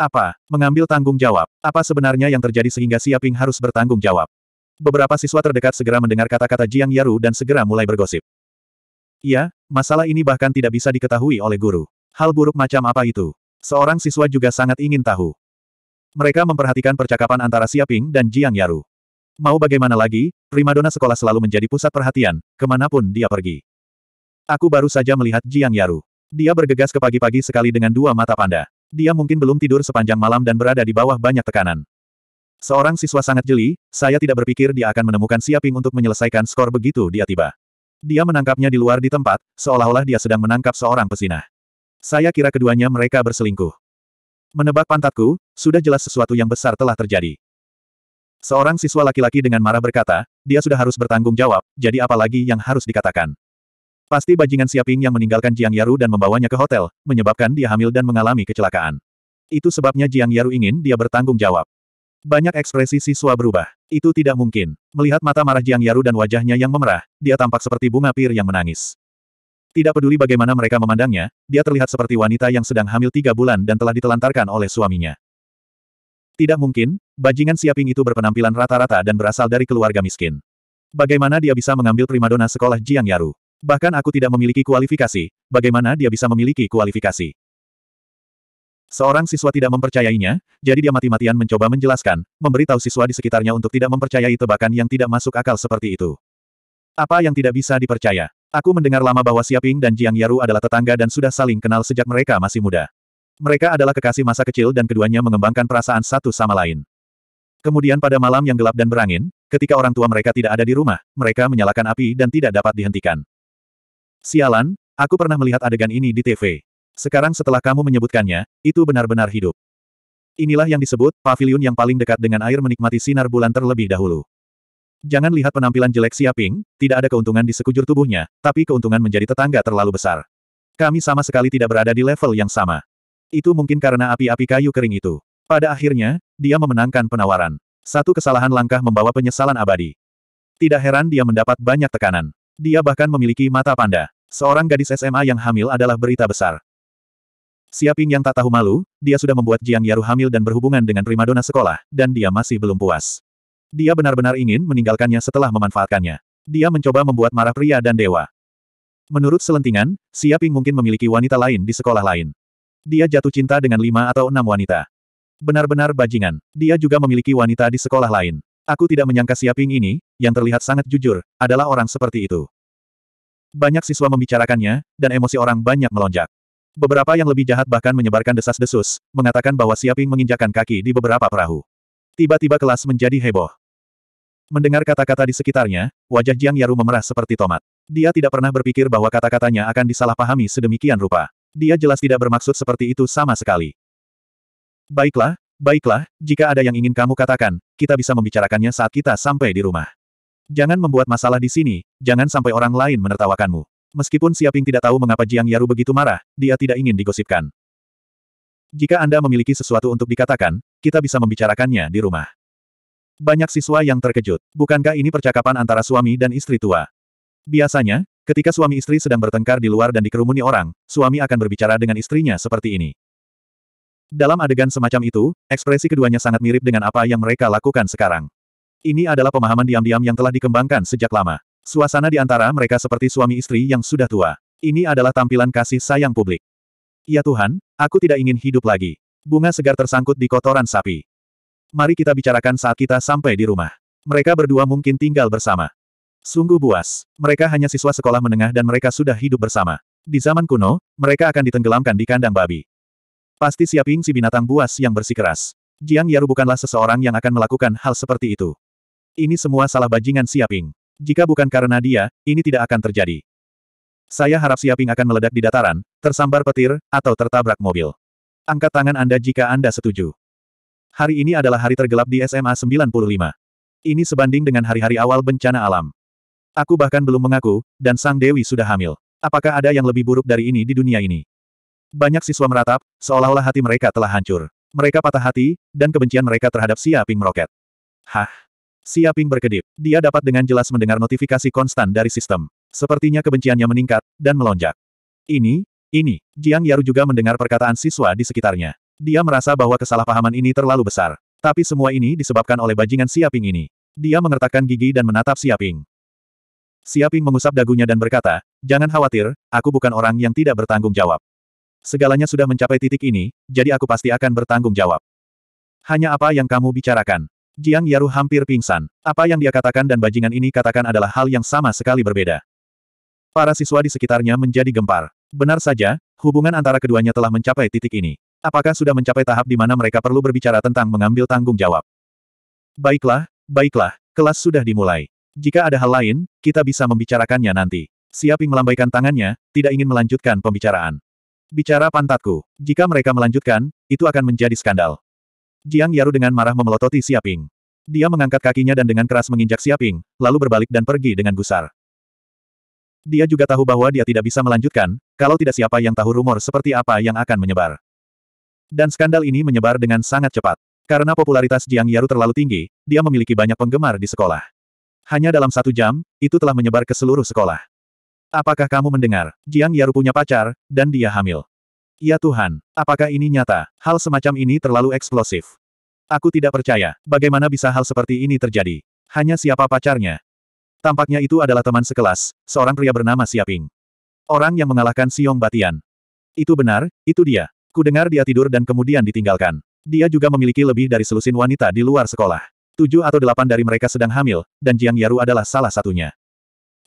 Apa? Mengambil tanggung jawab. Apa sebenarnya yang terjadi sehingga Siaping harus bertanggung jawab? Beberapa siswa terdekat segera mendengar kata-kata Jiang Yaru dan segera mulai bergosip. Iya, masalah ini bahkan tidak bisa diketahui oleh guru. Hal buruk macam apa itu? Seorang siswa juga sangat ingin tahu. Mereka memperhatikan percakapan antara Siaping dan Jiang Yaru. Mau bagaimana lagi, primadona sekolah selalu menjadi pusat perhatian, kemanapun dia pergi. Aku baru saja melihat Jiang Yaru. Dia bergegas ke pagi-pagi sekali dengan dua mata panda. Dia mungkin belum tidur sepanjang malam dan berada di bawah banyak tekanan. Seorang siswa sangat jeli, saya tidak berpikir dia akan menemukan Siaping untuk menyelesaikan skor begitu dia tiba. Dia menangkapnya di luar di tempat, seolah-olah dia sedang menangkap seorang pesina. Saya kira keduanya mereka berselingkuh. Menebak pantatku, sudah jelas sesuatu yang besar telah terjadi. Seorang siswa laki-laki dengan marah berkata, dia sudah harus bertanggung jawab, jadi apalagi yang harus dikatakan. Pasti bajingan Siaping yang meninggalkan Jiang Yaru dan membawanya ke hotel, menyebabkan dia hamil dan mengalami kecelakaan. Itu sebabnya Jiang Yaru ingin dia bertanggung jawab. Banyak ekspresi siswa berubah. Itu tidak mungkin. Melihat mata marah Jiang Yaru dan wajahnya yang memerah, dia tampak seperti bunga pir yang menangis. Tidak peduli bagaimana mereka memandangnya, dia terlihat seperti wanita yang sedang hamil tiga bulan dan telah ditelantarkan oleh suaminya. Tidak mungkin, bajingan Siaping itu berpenampilan rata-rata dan berasal dari keluarga miskin. Bagaimana dia bisa mengambil primadona sekolah Jiang Yaru? Bahkan aku tidak memiliki kualifikasi, bagaimana dia bisa memiliki kualifikasi? Seorang siswa tidak mempercayainya, jadi dia mati-matian mencoba menjelaskan, memberitahu siswa di sekitarnya untuk tidak mempercayai tebakan yang tidak masuk akal seperti itu. Apa yang tidak bisa dipercaya? Aku mendengar lama bahwa Siaping dan Jiang Yaru adalah tetangga dan sudah saling kenal sejak mereka masih muda. Mereka adalah kekasih masa kecil dan keduanya mengembangkan perasaan satu sama lain. Kemudian pada malam yang gelap dan berangin, ketika orang tua mereka tidak ada di rumah, mereka menyalakan api dan tidak dapat dihentikan. Sialan, aku pernah melihat adegan ini di TV. Sekarang setelah kamu menyebutkannya, itu benar-benar hidup. Inilah yang disebut, pavilion yang paling dekat dengan air menikmati sinar bulan terlebih dahulu. Jangan lihat penampilan jelek Siaping. tidak ada keuntungan di sekujur tubuhnya, tapi keuntungan menjadi tetangga terlalu besar. Kami sama sekali tidak berada di level yang sama. Itu mungkin karena api-api kayu kering itu. Pada akhirnya, dia memenangkan penawaran. Satu kesalahan langkah membawa penyesalan abadi. Tidak heran dia mendapat banyak tekanan. Dia bahkan memiliki mata panda. Seorang gadis SMA yang hamil adalah berita besar. Siaping yang tak tahu malu, dia sudah membuat Jiang Yaru hamil dan berhubungan dengan primadona sekolah, dan dia masih belum puas. Dia benar-benar ingin meninggalkannya setelah memanfaatkannya. Dia mencoba membuat marah pria dan dewa. Menurut selentingan, Siaping mungkin memiliki wanita lain di sekolah lain. Dia jatuh cinta dengan lima atau enam wanita. Benar-benar bajingan. Dia juga memiliki wanita di sekolah lain. Aku tidak menyangka Siaping ini, yang terlihat sangat jujur, adalah orang seperti itu. Banyak siswa membicarakannya, dan emosi orang banyak melonjak. Beberapa yang lebih jahat bahkan menyebarkan desas-desus, mengatakan bahwa Siaping menginjakan kaki di beberapa perahu. Tiba-tiba kelas menjadi heboh. Mendengar kata-kata di sekitarnya, wajah Jiang Yaru memerah seperti tomat. Dia tidak pernah berpikir bahwa kata-katanya akan disalahpahami sedemikian rupa. Dia jelas tidak bermaksud seperti itu sama sekali. Baiklah, Baiklah, jika ada yang ingin kamu katakan, kita bisa membicarakannya saat kita sampai di rumah. Jangan membuat masalah di sini, jangan sampai orang lain menertawakanmu. Meskipun Siaping tidak tahu mengapa Jiang Yaru begitu marah, dia tidak ingin digosipkan. Jika Anda memiliki sesuatu untuk dikatakan, kita bisa membicarakannya di rumah. Banyak siswa yang terkejut. Bukankah ini percakapan antara suami dan istri tua? Biasanya, ketika suami istri sedang bertengkar di luar dan dikerumuni orang, suami akan berbicara dengan istrinya seperti ini. Dalam adegan semacam itu, ekspresi keduanya sangat mirip dengan apa yang mereka lakukan sekarang. Ini adalah pemahaman diam-diam yang telah dikembangkan sejak lama. Suasana di antara mereka seperti suami istri yang sudah tua. Ini adalah tampilan kasih sayang publik. Ya Tuhan, aku tidak ingin hidup lagi. Bunga segar tersangkut di kotoran sapi. Mari kita bicarakan saat kita sampai di rumah. Mereka berdua mungkin tinggal bersama. Sungguh buas. Mereka hanya siswa sekolah menengah dan mereka sudah hidup bersama. Di zaman kuno, mereka akan ditenggelamkan di kandang babi. Pasti siaping si binatang buas yang bersikeras. Jiang Yaru bukanlah seseorang yang akan melakukan hal seperti itu. Ini semua salah bajingan siaping. Jika bukan karena dia, ini tidak akan terjadi. Saya harap siaping akan meledak di dataran, tersambar petir, atau tertabrak mobil. Angkat tangan Anda jika Anda setuju. Hari ini adalah hari tergelap di SMA 95. Ini sebanding dengan hari-hari awal bencana alam. Aku bahkan belum mengaku, dan Sang Dewi sudah hamil. Apakah ada yang lebih buruk dari ini di dunia ini? Banyak siswa meratap, seolah-olah hati mereka telah hancur. Mereka patah hati, dan kebencian mereka terhadap Siaping meroket. Hah? Siaping berkedip. Dia dapat dengan jelas mendengar notifikasi konstan dari sistem. Sepertinya kebenciannya meningkat, dan melonjak. Ini, ini, Jiang Yaru juga mendengar perkataan siswa di sekitarnya. Dia merasa bahwa kesalahpahaman ini terlalu besar. Tapi semua ini disebabkan oleh bajingan Siaping ini. Dia mengertakkan gigi dan menatap Siaping. Siaping mengusap dagunya dan berkata, Jangan khawatir, aku bukan orang yang tidak bertanggung jawab. Segalanya sudah mencapai titik ini, jadi aku pasti akan bertanggung jawab. Hanya apa yang kamu bicarakan. Jiang Yaru hampir pingsan. Apa yang dia katakan dan bajingan ini katakan adalah hal yang sama sekali berbeda. Para siswa di sekitarnya menjadi gempar. Benar saja, hubungan antara keduanya telah mencapai titik ini. Apakah sudah mencapai tahap di mana mereka perlu berbicara tentang mengambil tanggung jawab? Baiklah, baiklah, kelas sudah dimulai. Jika ada hal lain, kita bisa membicarakannya nanti. Siaping melambaikan tangannya, tidak ingin melanjutkan pembicaraan. Bicara pantatku, jika mereka melanjutkan, itu akan menjadi skandal. Jiang Yaru dengan marah memelototi Siaping. Dia mengangkat kakinya dan dengan keras menginjak Siaping, lalu berbalik dan pergi dengan gusar. Dia juga tahu bahwa dia tidak bisa melanjutkan, kalau tidak siapa yang tahu rumor seperti apa yang akan menyebar. Dan skandal ini menyebar dengan sangat cepat. Karena popularitas Jiang Yaru terlalu tinggi, dia memiliki banyak penggemar di sekolah. Hanya dalam satu jam, itu telah menyebar ke seluruh sekolah. Apakah kamu mendengar? Jiang Yaru punya pacar, dan dia hamil. Ya Tuhan, apakah ini nyata? Hal semacam ini terlalu eksplosif. Aku tidak percaya, bagaimana bisa hal seperti ini terjadi? Hanya siapa pacarnya? Tampaknya itu adalah teman sekelas, seorang pria bernama Siaping. Orang yang mengalahkan Siong Batian. Itu benar, itu dia. Ku dengar dia tidur dan kemudian ditinggalkan. Dia juga memiliki lebih dari selusin wanita di luar sekolah. Tujuh atau delapan dari mereka sedang hamil, dan Jiang Yaru adalah salah satunya.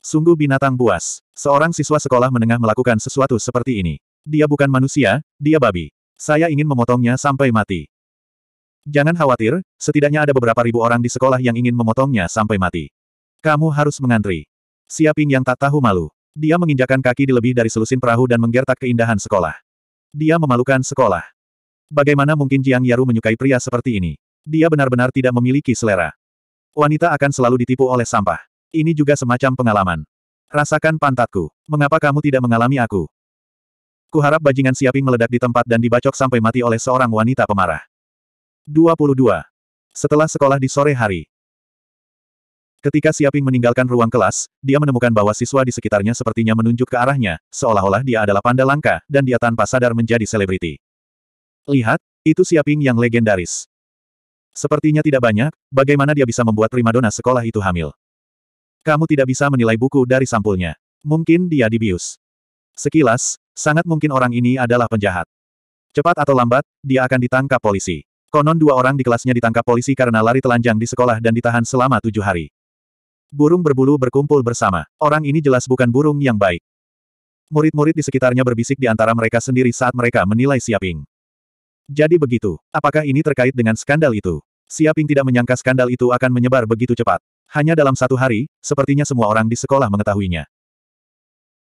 Sungguh binatang buas. Seorang siswa sekolah menengah melakukan sesuatu seperti ini. Dia bukan manusia, dia babi. Saya ingin memotongnya sampai mati. Jangan khawatir, setidaknya ada beberapa ribu orang di sekolah yang ingin memotongnya sampai mati. Kamu harus mengantri. Siaping yang tak tahu malu. Dia menginjakan kaki di lebih dari selusin perahu dan menggertak keindahan sekolah. Dia memalukan sekolah. Bagaimana mungkin Jiang Yaru menyukai pria seperti ini? Dia benar-benar tidak memiliki selera. Wanita akan selalu ditipu oleh sampah. Ini juga semacam pengalaman. Rasakan pantatku. Mengapa kamu tidak mengalami aku? Kuharap bajingan siaping meledak di tempat dan dibacok sampai mati oleh seorang wanita pemarah. 22. Setelah sekolah di sore hari. Ketika Siaping meninggalkan ruang kelas, dia menemukan bahwa siswa di sekitarnya sepertinya menunjuk ke arahnya, seolah-olah dia adalah panda langka, dan dia tanpa sadar menjadi selebriti. Lihat, itu Siaping yang legendaris. Sepertinya tidak banyak, bagaimana dia bisa membuat primadona sekolah itu hamil. Kamu tidak bisa menilai buku dari sampulnya. Mungkin dia dibius. Sekilas, sangat mungkin orang ini adalah penjahat. Cepat atau lambat, dia akan ditangkap polisi. Konon dua orang di kelasnya ditangkap polisi karena lari telanjang di sekolah dan ditahan selama tujuh hari. Burung berbulu berkumpul bersama. Orang ini jelas bukan burung yang baik. Murid-murid di sekitarnya berbisik di antara mereka sendiri saat mereka menilai Siaping. Jadi begitu, apakah ini terkait dengan skandal itu? Siaping tidak menyangka skandal itu akan menyebar begitu cepat. Hanya dalam satu hari, sepertinya semua orang di sekolah mengetahuinya.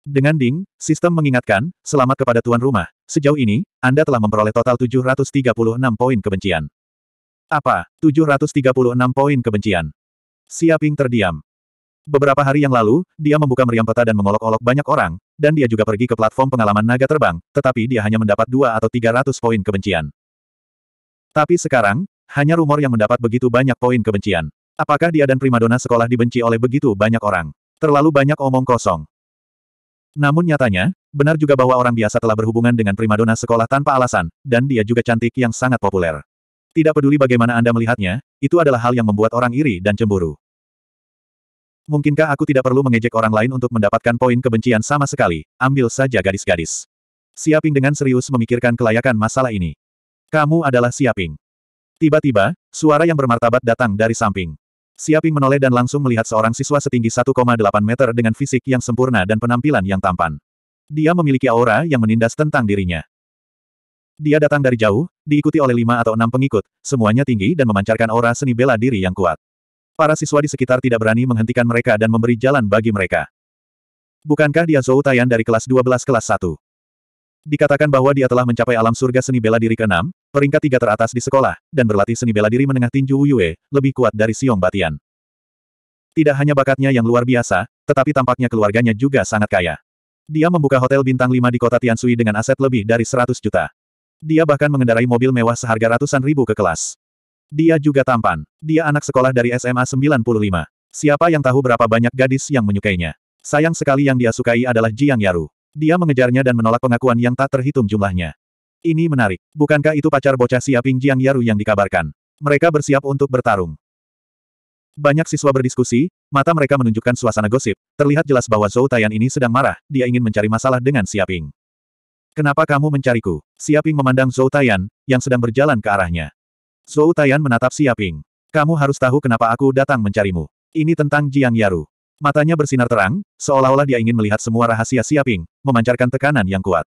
Dengan ding, sistem mengingatkan, selamat kepada tuan rumah. Sejauh ini, Anda telah memperoleh total 736 poin kebencian. Apa? 736 poin kebencian. Siaping terdiam. Beberapa hari yang lalu, dia membuka meriam peta dan mengolok-olok banyak orang, dan dia juga pergi ke platform pengalaman naga terbang, tetapi dia hanya mendapat 2 atau 300 poin kebencian. Tapi sekarang, hanya rumor yang mendapat begitu banyak poin kebencian. Apakah dia dan primadona sekolah dibenci oleh begitu banyak orang? Terlalu banyak omong kosong. Namun nyatanya, benar juga bahwa orang biasa telah berhubungan dengan primadona sekolah tanpa alasan, dan dia juga cantik yang sangat populer. Tidak peduli bagaimana Anda melihatnya, itu adalah hal yang membuat orang iri dan cemburu. Mungkinkah aku tidak perlu mengejek orang lain untuk mendapatkan poin kebencian sama sekali? Ambil saja gadis-gadis. Siaping dengan serius memikirkan kelayakan masalah ini. Kamu adalah Siaping. Tiba-tiba, suara yang bermartabat datang dari samping. Siaping menoleh dan langsung melihat seorang siswa setinggi 1,8 meter dengan fisik yang sempurna dan penampilan yang tampan. Dia memiliki aura yang menindas tentang dirinya. Dia datang dari jauh, diikuti oleh lima atau enam pengikut, semuanya tinggi dan memancarkan aura seni bela diri yang kuat. Para siswa di sekitar tidak berani menghentikan mereka dan memberi jalan bagi mereka. Bukankah dia Zhou Tayan dari kelas 12 kelas 1? Dikatakan bahwa dia telah mencapai alam surga seni bela diri ke-6, peringkat tiga teratas di sekolah, dan berlatih seni bela diri menengah tinju Wuyue, lebih kuat dari Siong Batian. Tidak hanya bakatnya yang luar biasa, tetapi tampaknya keluarganya juga sangat kaya. Dia membuka hotel bintang lima di kota Tiansui dengan aset lebih dari 100 juta. Dia bahkan mengendarai mobil mewah seharga ratusan ribu ke kelas. Dia juga tampan. Dia anak sekolah dari SMA 95. Siapa yang tahu berapa banyak gadis yang menyukainya? Sayang sekali yang dia sukai adalah Jiang Yaru. Dia mengejarnya dan menolak pengakuan yang tak terhitung jumlahnya. Ini menarik. Bukankah itu pacar bocah Siaping Jiang Yaru yang dikabarkan? Mereka bersiap untuk bertarung. Banyak siswa berdiskusi, mata mereka menunjukkan suasana gosip. Terlihat jelas bahwa Zhou Tayan ini sedang marah, dia ingin mencari masalah dengan Siaping. Kenapa kamu mencariku? Siaping memandang Zhou Tayan, yang sedang berjalan ke arahnya. Zhou Tayan menatap Siaping. Kamu harus tahu kenapa aku datang mencarimu. Ini tentang Jiang Yaru. Matanya bersinar terang, seolah-olah dia ingin melihat semua rahasia Siaping, memancarkan tekanan yang kuat.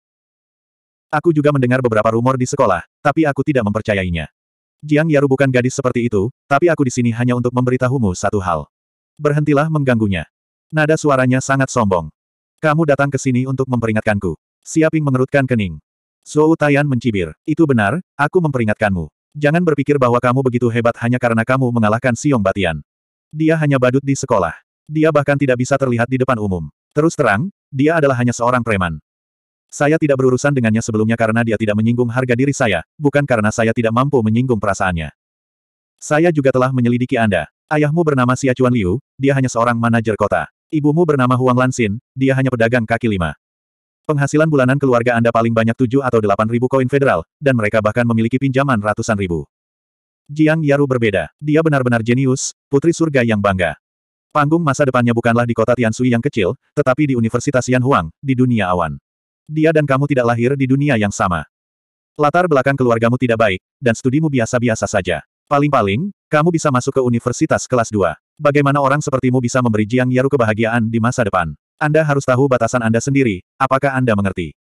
Aku juga mendengar beberapa rumor di sekolah, tapi aku tidak mempercayainya. Jiang Yaru bukan gadis seperti itu, tapi aku di sini hanya untuk memberitahumu satu hal. Berhentilah mengganggunya. Nada suaranya sangat sombong. Kamu datang ke sini untuk memperingatkanku. Siaping mengerutkan kening. Zhou Tayan mencibir. Itu benar, aku memperingatkanmu. Jangan berpikir bahwa kamu begitu hebat hanya karena kamu mengalahkan Siong Batian. Dia hanya badut di sekolah. Dia bahkan tidak bisa terlihat di depan umum. Terus terang, dia adalah hanya seorang preman. Saya tidak berurusan dengannya sebelumnya karena dia tidak menyinggung harga diri saya, bukan karena saya tidak mampu menyinggung perasaannya. Saya juga telah menyelidiki Anda. Ayahmu bernama Xia Chuan Liu, dia hanya seorang manajer kota. Ibumu bernama Huang Lansin, dia hanya pedagang kaki lima. Penghasilan bulanan keluarga Anda paling banyak 7 atau 8 ribu koin federal, dan mereka bahkan memiliki pinjaman ratusan ribu. Jiang Yaru berbeda. Dia benar-benar jenius, putri surga yang bangga. Panggung masa depannya bukanlah di kota Tiansui yang kecil, tetapi di Universitas Yan Huang, di dunia awan. Dia dan kamu tidak lahir di dunia yang sama. Latar belakang keluargamu tidak baik, dan studimu biasa-biasa saja. Paling-paling, kamu bisa masuk ke universitas kelas 2. Bagaimana orang sepertimu bisa memberi Jiang Yaru kebahagiaan di masa depan? Anda harus tahu batasan Anda sendiri, apakah Anda mengerti?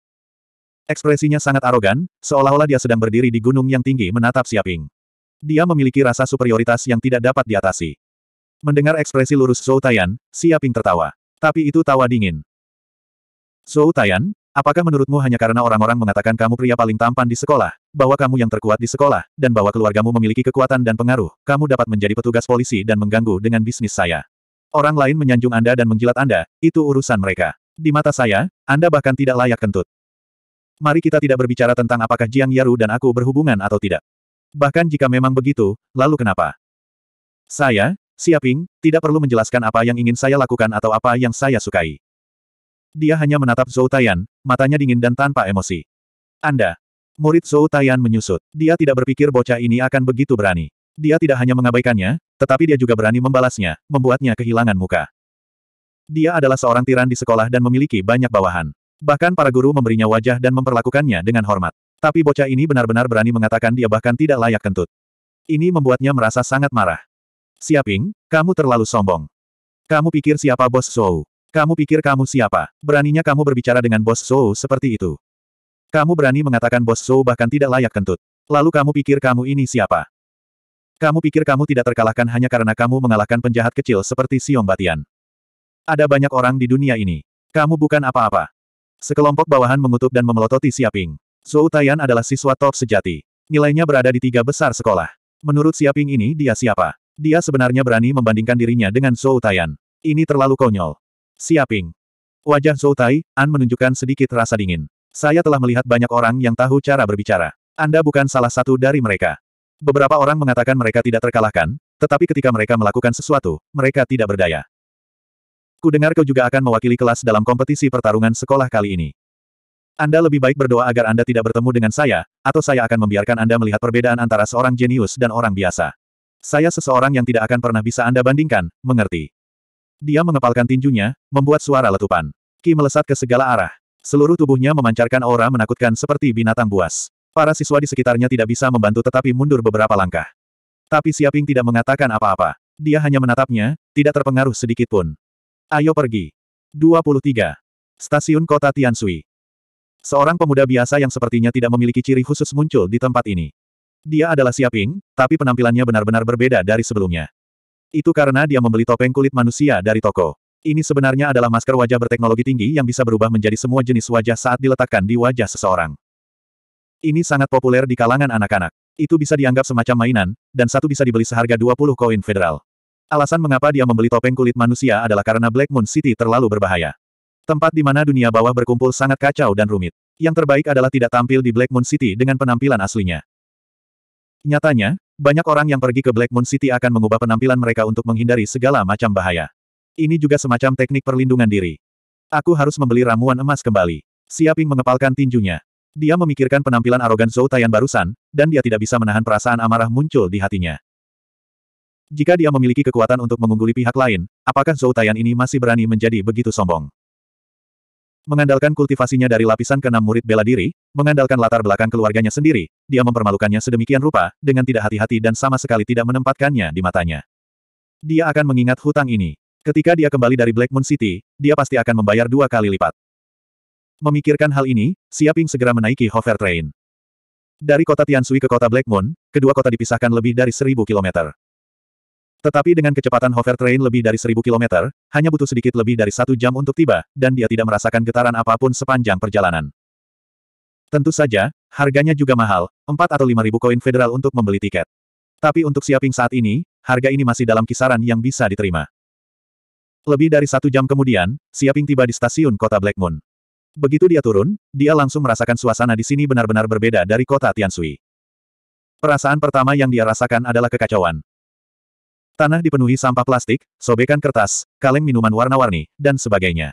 Ekspresinya sangat arogan, seolah-olah dia sedang berdiri di gunung yang tinggi menatap Siaping. Dia memiliki rasa superioritas yang tidak dapat diatasi. Mendengar ekspresi lurus Zhou Tayan, Siaping tertawa. Tapi itu tawa dingin. Zhou Tayan, Apakah menurutmu hanya karena orang-orang mengatakan kamu pria paling tampan di sekolah, bahwa kamu yang terkuat di sekolah, dan bahwa keluargamu memiliki kekuatan dan pengaruh, kamu dapat menjadi petugas polisi dan mengganggu dengan bisnis saya? Orang lain menyanjung Anda dan menjilat Anda, itu urusan mereka. Di mata saya, Anda bahkan tidak layak kentut. Mari kita tidak berbicara tentang apakah Jiang Yaru dan aku berhubungan atau tidak. Bahkan jika memang begitu, lalu kenapa? Saya, Siaping, tidak perlu menjelaskan apa yang ingin saya lakukan atau apa yang saya sukai. Dia hanya menatap Zhou Taiyan, matanya dingin dan tanpa emosi. Anda. Murid Zhou Taiyan menyusut. Dia tidak berpikir bocah ini akan begitu berani. Dia tidak hanya mengabaikannya, tetapi dia juga berani membalasnya, membuatnya kehilangan muka. Dia adalah seorang tiran di sekolah dan memiliki banyak bawahan. Bahkan para guru memberinya wajah dan memperlakukannya dengan hormat. Tapi bocah ini benar-benar berani mengatakan dia bahkan tidak layak kentut. Ini membuatnya merasa sangat marah. Siaping, kamu terlalu sombong. Kamu pikir siapa bos Zhou? Kamu pikir kamu siapa? Beraninya kamu berbicara dengan bos Zhou seperti itu. Kamu berani mengatakan bos Zhou bahkan tidak layak kentut. Lalu kamu pikir kamu ini siapa? Kamu pikir kamu tidak terkalahkan hanya karena kamu mengalahkan penjahat kecil seperti Siong Batian. Ada banyak orang di dunia ini. Kamu bukan apa-apa. Sekelompok bawahan mengutuk dan memelototi Siaping. Zhou Taiyan adalah siswa top sejati. Nilainya berada di tiga besar sekolah. Menurut Siaping ini dia siapa? Dia sebenarnya berani membandingkan dirinya dengan Zhou Taiyan. Ini terlalu konyol. Siaping. Wajah Zhou Tai, An menunjukkan sedikit rasa dingin. Saya telah melihat banyak orang yang tahu cara berbicara. Anda bukan salah satu dari mereka. Beberapa orang mengatakan mereka tidak terkalahkan, tetapi ketika mereka melakukan sesuatu, mereka tidak berdaya. Ku dengar kau juga akan mewakili kelas dalam kompetisi pertarungan sekolah kali ini. Anda lebih baik berdoa agar Anda tidak bertemu dengan saya, atau saya akan membiarkan Anda melihat perbedaan antara seorang jenius dan orang biasa. Saya seseorang yang tidak akan pernah bisa Anda bandingkan, mengerti. Dia mengepalkan tinjunya, membuat suara letupan. Ki melesat ke segala arah. Seluruh tubuhnya memancarkan aura menakutkan seperti binatang buas. Para siswa di sekitarnya tidak bisa membantu tetapi mundur beberapa langkah. Tapi Siaping tidak mengatakan apa-apa. Dia hanya menatapnya, tidak terpengaruh sedikit pun. Ayo pergi. 23. Stasiun Kota Tiansui. Seorang pemuda biasa yang sepertinya tidak memiliki ciri khusus muncul di tempat ini. Dia adalah Siaping, tapi penampilannya benar-benar berbeda dari sebelumnya. Itu karena dia membeli topeng kulit manusia dari toko. Ini sebenarnya adalah masker wajah berteknologi tinggi yang bisa berubah menjadi semua jenis wajah saat diletakkan di wajah seseorang. Ini sangat populer di kalangan anak-anak. Itu bisa dianggap semacam mainan, dan satu bisa dibeli seharga 20 koin federal. Alasan mengapa dia membeli topeng kulit manusia adalah karena Black Moon City terlalu berbahaya. Tempat di mana dunia bawah berkumpul sangat kacau dan rumit. Yang terbaik adalah tidak tampil di Black Moon City dengan penampilan aslinya. Nyatanya, banyak orang yang pergi ke Black Moon City akan mengubah penampilan mereka untuk menghindari segala macam bahaya. Ini juga semacam teknik perlindungan diri. Aku harus membeli ramuan emas kembali. Siaping mengepalkan tinjunya. Dia memikirkan penampilan arogan Zhou Tayan barusan, dan dia tidak bisa menahan perasaan amarah muncul di hatinya. Jika dia memiliki kekuatan untuk mengungguli pihak lain, apakah Zhou Tayan ini masih berani menjadi begitu sombong? Mengandalkan kultivasinya dari lapisan keenam murid bela diri, mengandalkan latar belakang keluarganya sendiri, dia mempermalukannya sedemikian rupa, dengan tidak hati-hati dan sama sekali tidak menempatkannya di matanya. Dia akan mengingat hutang ini. Ketika dia kembali dari Black Moon City, dia pasti akan membayar dua kali lipat. Memikirkan hal ini, Siaping segera menaiki hover train. Dari kota Tiansui ke kota Black Moon, kedua kota dipisahkan lebih dari seribu kilometer. Tetapi dengan kecepatan hover train lebih dari seribu kilometer, hanya butuh sedikit lebih dari satu jam untuk tiba, dan dia tidak merasakan getaran apapun sepanjang perjalanan. Tentu saja, harganya juga mahal, 4 atau 5 ribu koin federal untuk membeli tiket. Tapi untuk siaping saat ini, harga ini masih dalam kisaran yang bisa diterima. Lebih dari satu jam kemudian, siaping tiba di stasiun kota Black Moon. Begitu dia turun, dia langsung merasakan suasana di sini benar-benar berbeda dari kota Tiansui. Perasaan pertama yang dia rasakan adalah kekacauan. Tanah dipenuhi sampah plastik, sobekan kertas, kaleng minuman warna-warni, dan sebagainya.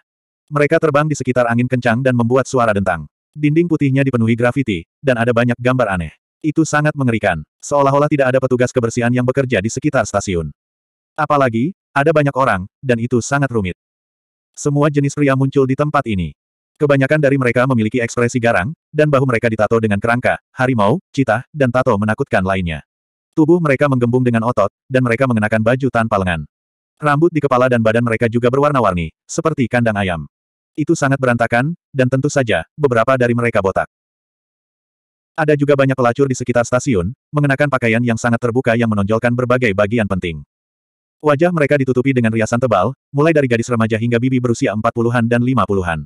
Mereka terbang di sekitar angin kencang dan membuat suara dentang. Dinding putihnya dipenuhi grafiti, dan ada banyak gambar aneh. Itu sangat mengerikan, seolah-olah tidak ada petugas kebersihan yang bekerja di sekitar stasiun. Apalagi, ada banyak orang, dan itu sangat rumit. Semua jenis pria muncul di tempat ini. Kebanyakan dari mereka memiliki ekspresi garang, dan bahu mereka ditato dengan kerangka, harimau, citah, dan tato menakutkan lainnya. Tubuh mereka menggembung dengan otot, dan mereka mengenakan baju tanpa lengan. Rambut di kepala dan badan mereka juga berwarna-warni, seperti kandang ayam. Itu sangat berantakan, dan tentu saja, beberapa dari mereka botak. Ada juga banyak pelacur di sekitar stasiun, mengenakan pakaian yang sangat terbuka yang menonjolkan berbagai bagian penting. Wajah mereka ditutupi dengan riasan tebal, mulai dari gadis remaja hingga bibi berusia empat puluhan dan lima puluhan.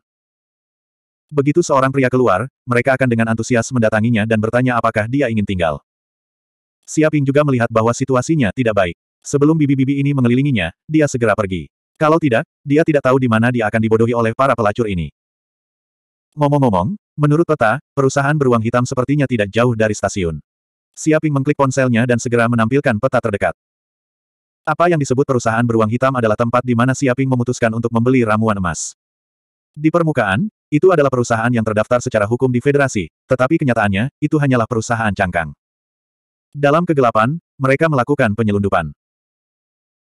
Begitu seorang pria keluar, mereka akan dengan antusias mendatanginya dan bertanya apakah dia ingin tinggal. Siaping juga melihat bahwa situasinya tidak baik. Sebelum bibi-bibi ini mengelilinginya, dia segera pergi. Kalau tidak, dia tidak tahu di mana dia akan dibodohi oleh para pelacur ini. Ngomong-ngomong, menurut peta, perusahaan beruang hitam sepertinya tidak jauh dari stasiun. Siaping mengklik ponselnya dan segera menampilkan peta terdekat. Apa yang disebut perusahaan beruang hitam adalah tempat di mana Siaping memutuskan untuk membeli ramuan emas. Di permukaan, itu adalah perusahaan yang terdaftar secara hukum di federasi, tetapi kenyataannya, itu hanyalah perusahaan cangkang. Dalam kegelapan, mereka melakukan penyelundupan.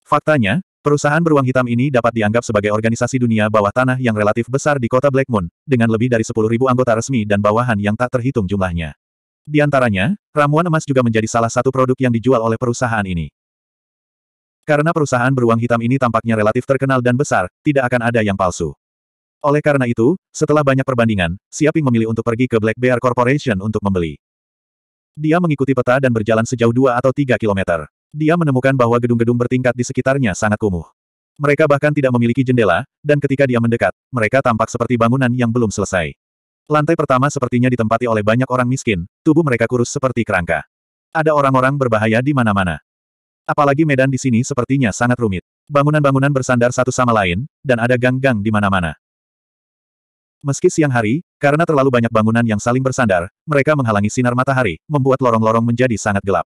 Faktanya, perusahaan beruang hitam ini dapat dianggap sebagai organisasi dunia bawah tanah yang relatif besar di kota Black Moon, dengan lebih dari 10.000 anggota resmi dan bawahan yang tak terhitung jumlahnya. Di antaranya, ramuan emas juga menjadi salah satu produk yang dijual oleh perusahaan ini. Karena perusahaan beruang hitam ini tampaknya relatif terkenal dan besar, tidak akan ada yang palsu. Oleh karena itu, setelah banyak perbandingan, Siaping memilih untuk pergi ke Black Bear Corporation untuk membeli. Dia mengikuti peta dan berjalan sejauh dua atau tiga kilometer. Dia menemukan bahwa gedung-gedung bertingkat di sekitarnya sangat kumuh. Mereka bahkan tidak memiliki jendela, dan ketika dia mendekat, mereka tampak seperti bangunan yang belum selesai. Lantai pertama sepertinya ditempati oleh banyak orang miskin, tubuh mereka kurus seperti kerangka. Ada orang-orang berbahaya di mana-mana. Apalagi medan di sini sepertinya sangat rumit. Bangunan-bangunan bersandar satu sama lain, dan ada gang-gang di mana-mana. Meski siang hari, karena terlalu banyak bangunan yang saling bersandar, mereka menghalangi sinar matahari, membuat lorong-lorong menjadi sangat gelap.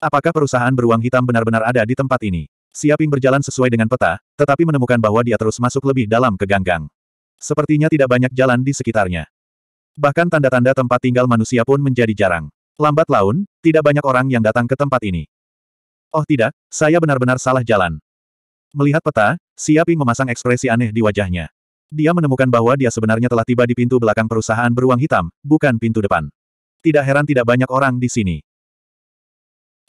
Apakah perusahaan beruang hitam benar-benar ada di tempat ini? Siaping berjalan sesuai dengan peta, tetapi menemukan bahwa dia terus masuk lebih dalam ke ganggang. Sepertinya tidak banyak jalan di sekitarnya. Bahkan tanda-tanda tempat tinggal manusia pun menjadi jarang. Lambat laun, tidak banyak orang yang datang ke tempat ini. Oh tidak, saya benar-benar salah jalan. Melihat peta, Siaping memasang ekspresi aneh di wajahnya dia menemukan bahwa dia sebenarnya telah tiba di pintu belakang perusahaan beruang hitam, bukan pintu depan. Tidak heran tidak banyak orang di sini.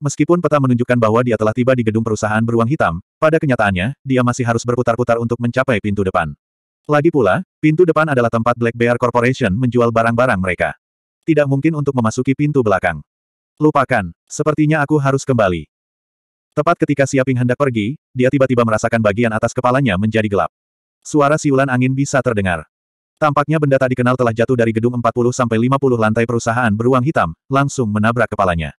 Meskipun peta menunjukkan bahwa dia telah tiba di gedung perusahaan beruang hitam, pada kenyataannya, dia masih harus berputar-putar untuk mencapai pintu depan. Lagi pula, pintu depan adalah tempat Black Bear Corporation menjual barang-barang mereka. Tidak mungkin untuk memasuki pintu belakang. Lupakan, sepertinya aku harus kembali. Tepat ketika Siaping hendak pergi, dia tiba-tiba merasakan bagian atas kepalanya menjadi gelap. Suara siulan angin bisa terdengar. Tampaknya benda tak dikenal telah jatuh dari gedung 40-50 lantai perusahaan beruang hitam, langsung menabrak kepalanya.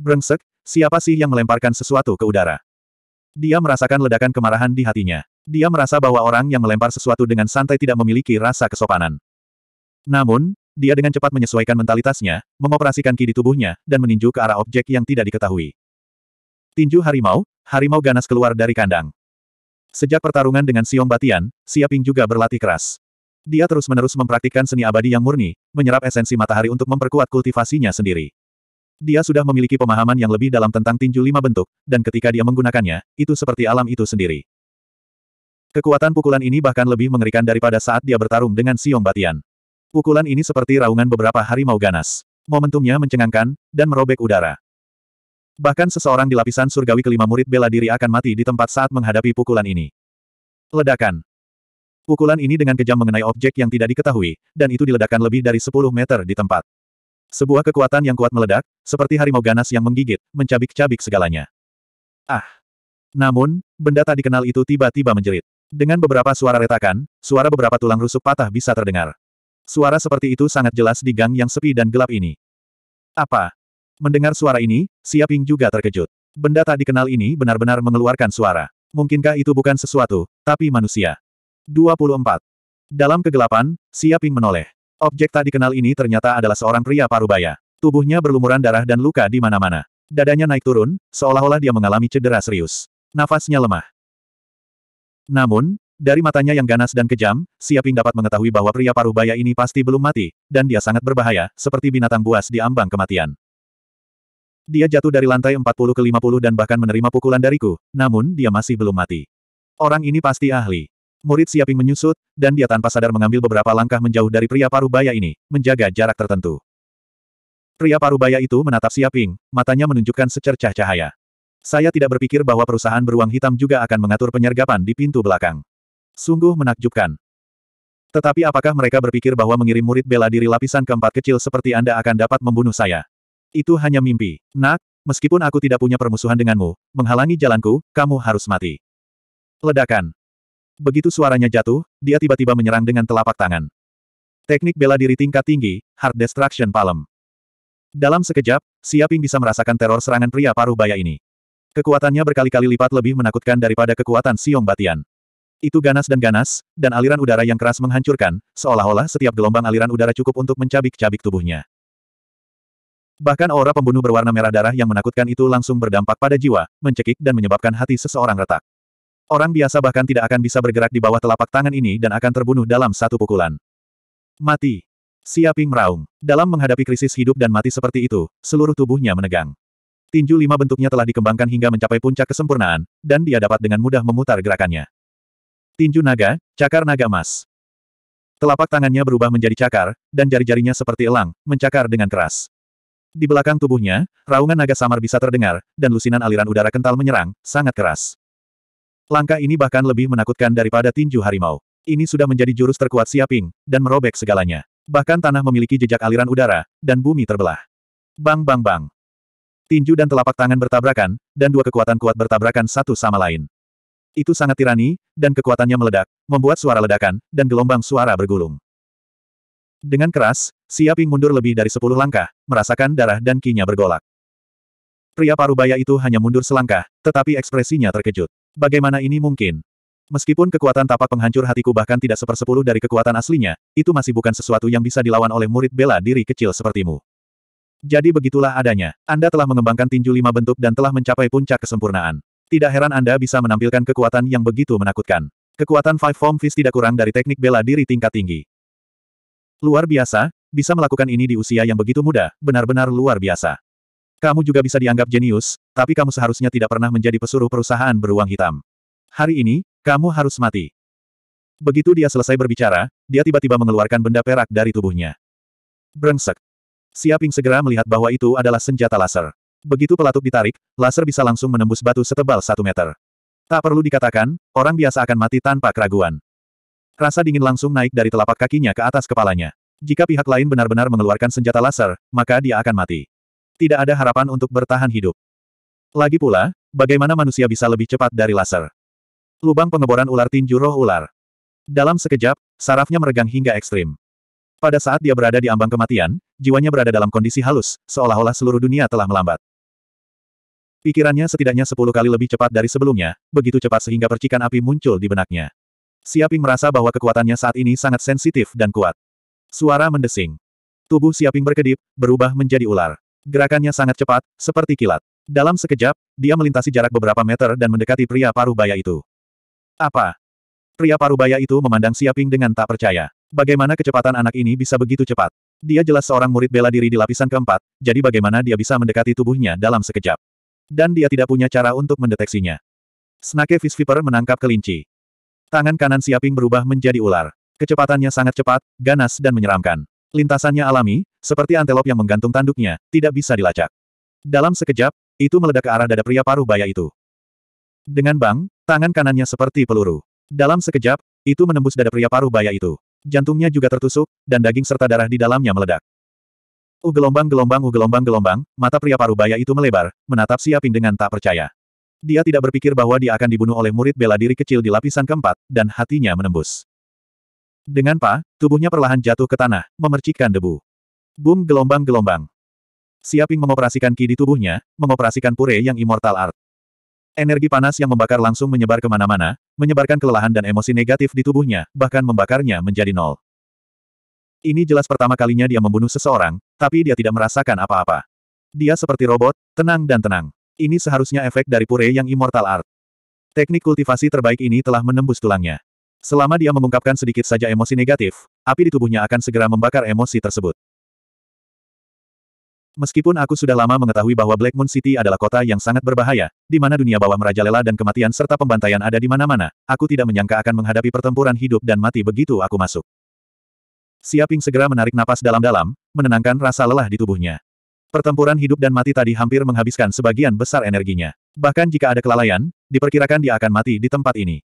Brengsek, siapa sih yang melemparkan sesuatu ke udara? Dia merasakan ledakan kemarahan di hatinya. Dia merasa bahwa orang yang melempar sesuatu dengan santai tidak memiliki rasa kesopanan. Namun, dia dengan cepat menyesuaikan mentalitasnya, mengoperasikan ki di tubuhnya, dan meninju ke arah objek yang tidak diketahui. Tinju harimau, harimau ganas keluar dari kandang. Sejak pertarungan dengan Siong Batian, Siaping juga berlatih keras. Dia terus-menerus mempraktikkan seni abadi yang murni, menyerap esensi matahari untuk memperkuat kultivasinya sendiri. Dia sudah memiliki pemahaman yang lebih dalam tentang tinju lima bentuk, dan ketika dia menggunakannya, itu seperti alam itu sendiri. Kekuatan pukulan ini bahkan lebih mengerikan daripada saat dia bertarung dengan Siong Batian. Pukulan ini seperti raungan beberapa harimau ganas. Momentumnya mencengangkan, dan merobek udara. Bahkan seseorang di lapisan surgawi kelima murid bela diri akan mati di tempat saat menghadapi pukulan ini. Ledakan. Pukulan ini dengan kejam mengenai objek yang tidak diketahui, dan itu diledakkan lebih dari 10 meter di tempat. Sebuah kekuatan yang kuat meledak, seperti harimau ganas yang menggigit, mencabik-cabik segalanya. Ah! Namun, benda tak dikenal itu tiba-tiba menjerit. Dengan beberapa suara retakan, suara beberapa tulang rusuk patah bisa terdengar. Suara seperti itu sangat jelas di gang yang sepi dan gelap ini. Apa? Mendengar suara ini, Siaping juga terkejut. Benda tak dikenal ini benar-benar mengeluarkan suara. Mungkinkah itu bukan sesuatu, tapi manusia? 24. Dalam kegelapan, Siaping menoleh. Objek tak dikenal ini ternyata adalah seorang pria parubaya. Tubuhnya berlumuran darah dan luka di mana-mana. Dadanya naik turun, seolah-olah dia mengalami cedera serius. Nafasnya lemah. Namun, dari matanya yang ganas dan kejam, Siaping dapat mengetahui bahwa pria parubaya ini pasti belum mati, dan dia sangat berbahaya, seperti binatang buas di ambang kematian. Dia jatuh dari lantai 40 ke 50 dan bahkan menerima pukulan dariku, namun dia masih belum mati. Orang ini pasti ahli. Murid Siaping menyusut, dan dia tanpa sadar mengambil beberapa langkah menjauh dari pria parubaya ini, menjaga jarak tertentu. Pria parubaya itu menatap Siaping, matanya menunjukkan secercah cahaya. Saya tidak berpikir bahwa perusahaan beruang hitam juga akan mengatur penyergapan di pintu belakang. Sungguh menakjubkan. Tetapi apakah mereka berpikir bahwa mengirim murid bela diri lapisan keempat kecil seperti Anda akan dapat membunuh saya? Itu hanya mimpi. Nak, meskipun aku tidak punya permusuhan denganmu, menghalangi jalanku, kamu harus mati. Ledakan. Begitu suaranya jatuh, dia tiba-tiba menyerang dengan telapak tangan. Teknik bela diri tingkat tinggi, Hard Destruction Palm. Dalam sekejap, Siaping bisa merasakan teror serangan pria paruh baya ini. Kekuatannya berkali-kali lipat lebih menakutkan daripada kekuatan Siong Batian. Itu ganas dan ganas, dan aliran udara yang keras menghancurkan, seolah-olah setiap gelombang aliran udara cukup untuk mencabik-cabik tubuhnya. Bahkan aura pembunuh berwarna merah darah yang menakutkan itu langsung berdampak pada jiwa, mencekik dan menyebabkan hati seseorang retak. Orang biasa bahkan tidak akan bisa bergerak di bawah telapak tangan ini dan akan terbunuh dalam satu pukulan. Mati. Siaping meraung. Dalam menghadapi krisis hidup dan mati seperti itu, seluruh tubuhnya menegang. Tinju lima bentuknya telah dikembangkan hingga mencapai puncak kesempurnaan, dan dia dapat dengan mudah memutar gerakannya. Tinju naga, cakar naga emas. Telapak tangannya berubah menjadi cakar, dan jari-jarinya seperti elang, mencakar dengan keras. Di belakang tubuhnya, raungan naga samar bisa terdengar, dan lusinan aliran udara kental menyerang, sangat keras. Langkah ini bahkan lebih menakutkan daripada tinju harimau. Ini sudah menjadi jurus terkuat Siaping, dan merobek segalanya. Bahkan tanah memiliki jejak aliran udara, dan bumi terbelah. Bang bang bang. Tinju dan telapak tangan bertabrakan, dan dua kekuatan kuat bertabrakan satu sama lain. Itu sangat tirani, dan kekuatannya meledak, membuat suara ledakan, dan gelombang suara bergulung. Dengan keras, Siaping mundur lebih dari sepuluh langkah, merasakan darah dan kinya bergolak. Pria parubaya itu hanya mundur selangkah, tetapi ekspresinya terkejut. Bagaimana ini mungkin? Meskipun kekuatan tapak penghancur hatiku bahkan tidak sepersepuluh dari kekuatan aslinya, itu masih bukan sesuatu yang bisa dilawan oleh murid bela diri kecil sepertimu. Jadi begitulah adanya. Anda telah mengembangkan tinju lima bentuk dan telah mencapai puncak kesempurnaan. Tidak heran Anda bisa menampilkan kekuatan yang begitu menakutkan. Kekuatan Five Form Fist tidak kurang dari teknik bela diri tingkat tinggi. Luar biasa, bisa melakukan ini di usia yang begitu muda, benar-benar luar biasa. Kamu juga bisa dianggap jenius, tapi kamu seharusnya tidak pernah menjadi pesuruh perusahaan beruang hitam. Hari ini, kamu harus mati. Begitu dia selesai berbicara, dia tiba-tiba mengeluarkan benda perak dari tubuhnya. Brengsek. Siaping segera melihat bahwa itu adalah senjata laser. Begitu pelatuk ditarik, laser bisa langsung menembus batu setebal satu meter. Tak perlu dikatakan, orang biasa akan mati tanpa keraguan. Rasa dingin langsung naik dari telapak kakinya ke atas kepalanya. Jika pihak lain benar-benar mengeluarkan senjata laser, maka dia akan mati. Tidak ada harapan untuk bertahan hidup. Lagi pula, bagaimana manusia bisa lebih cepat dari laser? Lubang pengeboran ular tinju roh ular. Dalam sekejap, sarafnya meregang hingga ekstrim. Pada saat dia berada di ambang kematian, jiwanya berada dalam kondisi halus, seolah-olah seluruh dunia telah melambat. Pikirannya setidaknya sepuluh kali lebih cepat dari sebelumnya, begitu cepat sehingga percikan api muncul di benaknya. Siaping merasa bahwa kekuatannya saat ini sangat sensitif dan kuat. Suara mendesing. Tubuh Siaping berkedip, berubah menjadi ular. Gerakannya sangat cepat, seperti kilat. Dalam sekejap, dia melintasi jarak beberapa meter dan mendekati pria paruh baya itu. Apa? Pria paruh baya itu memandang Siaping dengan tak percaya. Bagaimana kecepatan anak ini bisa begitu cepat? Dia jelas seorang murid bela diri di lapisan keempat, jadi bagaimana dia bisa mendekati tubuhnya dalam sekejap? Dan dia tidak punya cara untuk mendeteksinya. Snake Fish Viper menangkap kelinci. Tangan kanan Siaping berubah menjadi ular. Kecepatannya sangat cepat, ganas dan menyeramkan. Lintasannya alami, seperti antelop yang menggantung tanduknya, tidak bisa dilacak. Dalam sekejap, itu meledak ke arah dada pria paruh baya itu. Dengan bang, tangan kanannya seperti peluru. Dalam sekejap, itu menembus dada pria paruh baya itu. Jantungnya juga tertusuk, dan daging serta darah di dalamnya meledak. ugelombang gelombang ugelombang gelombang, mata pria paruh baya itu melebar, menatap Siaping dengan tak percaya. Dia tidak berpikir bahwa dia akan dibunuh oleh murid bela diri kecil di lapisan keempat, dan hatinya menembus. Dengan pa, tubuhnya perlahan jatuh ke tanah, memercikkan debu. Boom gelombang-gelombang. Siaping mengoperasikan ki di tubuhnya, mengoperasikan pure yang immortal art. Energi panas yang membakar langsung menyebar kemana-mana, menyebarkan kelelahan dan emosi negatif di tubuhnya, bahkan membakarnya menjadi nol. Ini jelas pertama kalinya dia membunuh seseorang, tapi dia tidak merasakan apa-apa. Dia seperti robot, tenang dan tenang. Ini seharusnya efek dari pure yang immortal art. Teknik kultivasi terbaik ini telah menembus tulangnya. Selama dia mengungkapkan sedikit saja emosi negatif, api di tubuhnya akan segera membakar emosi tersebut. Meskipun aku sudah lama mengetahui bahwa Black Moon City adalah kota yang sangat berbahaya, di mana dunia bawah merajalela dan kematian serta pembantaian ada di mana-mana, aku tidak menyangka akan menghadapi pertempuran hidup dan mati begitu aku masuk. Siaping segera menarik napas dalam-dalam, menenangkan rasa lelah di tubuhnya. Pertempuran hidup dan mati tadi hampir menghabiskan sebagian besar energinya. Bahkan jika ada kelalaian, diperkirakan dia akan mati di tempat ini.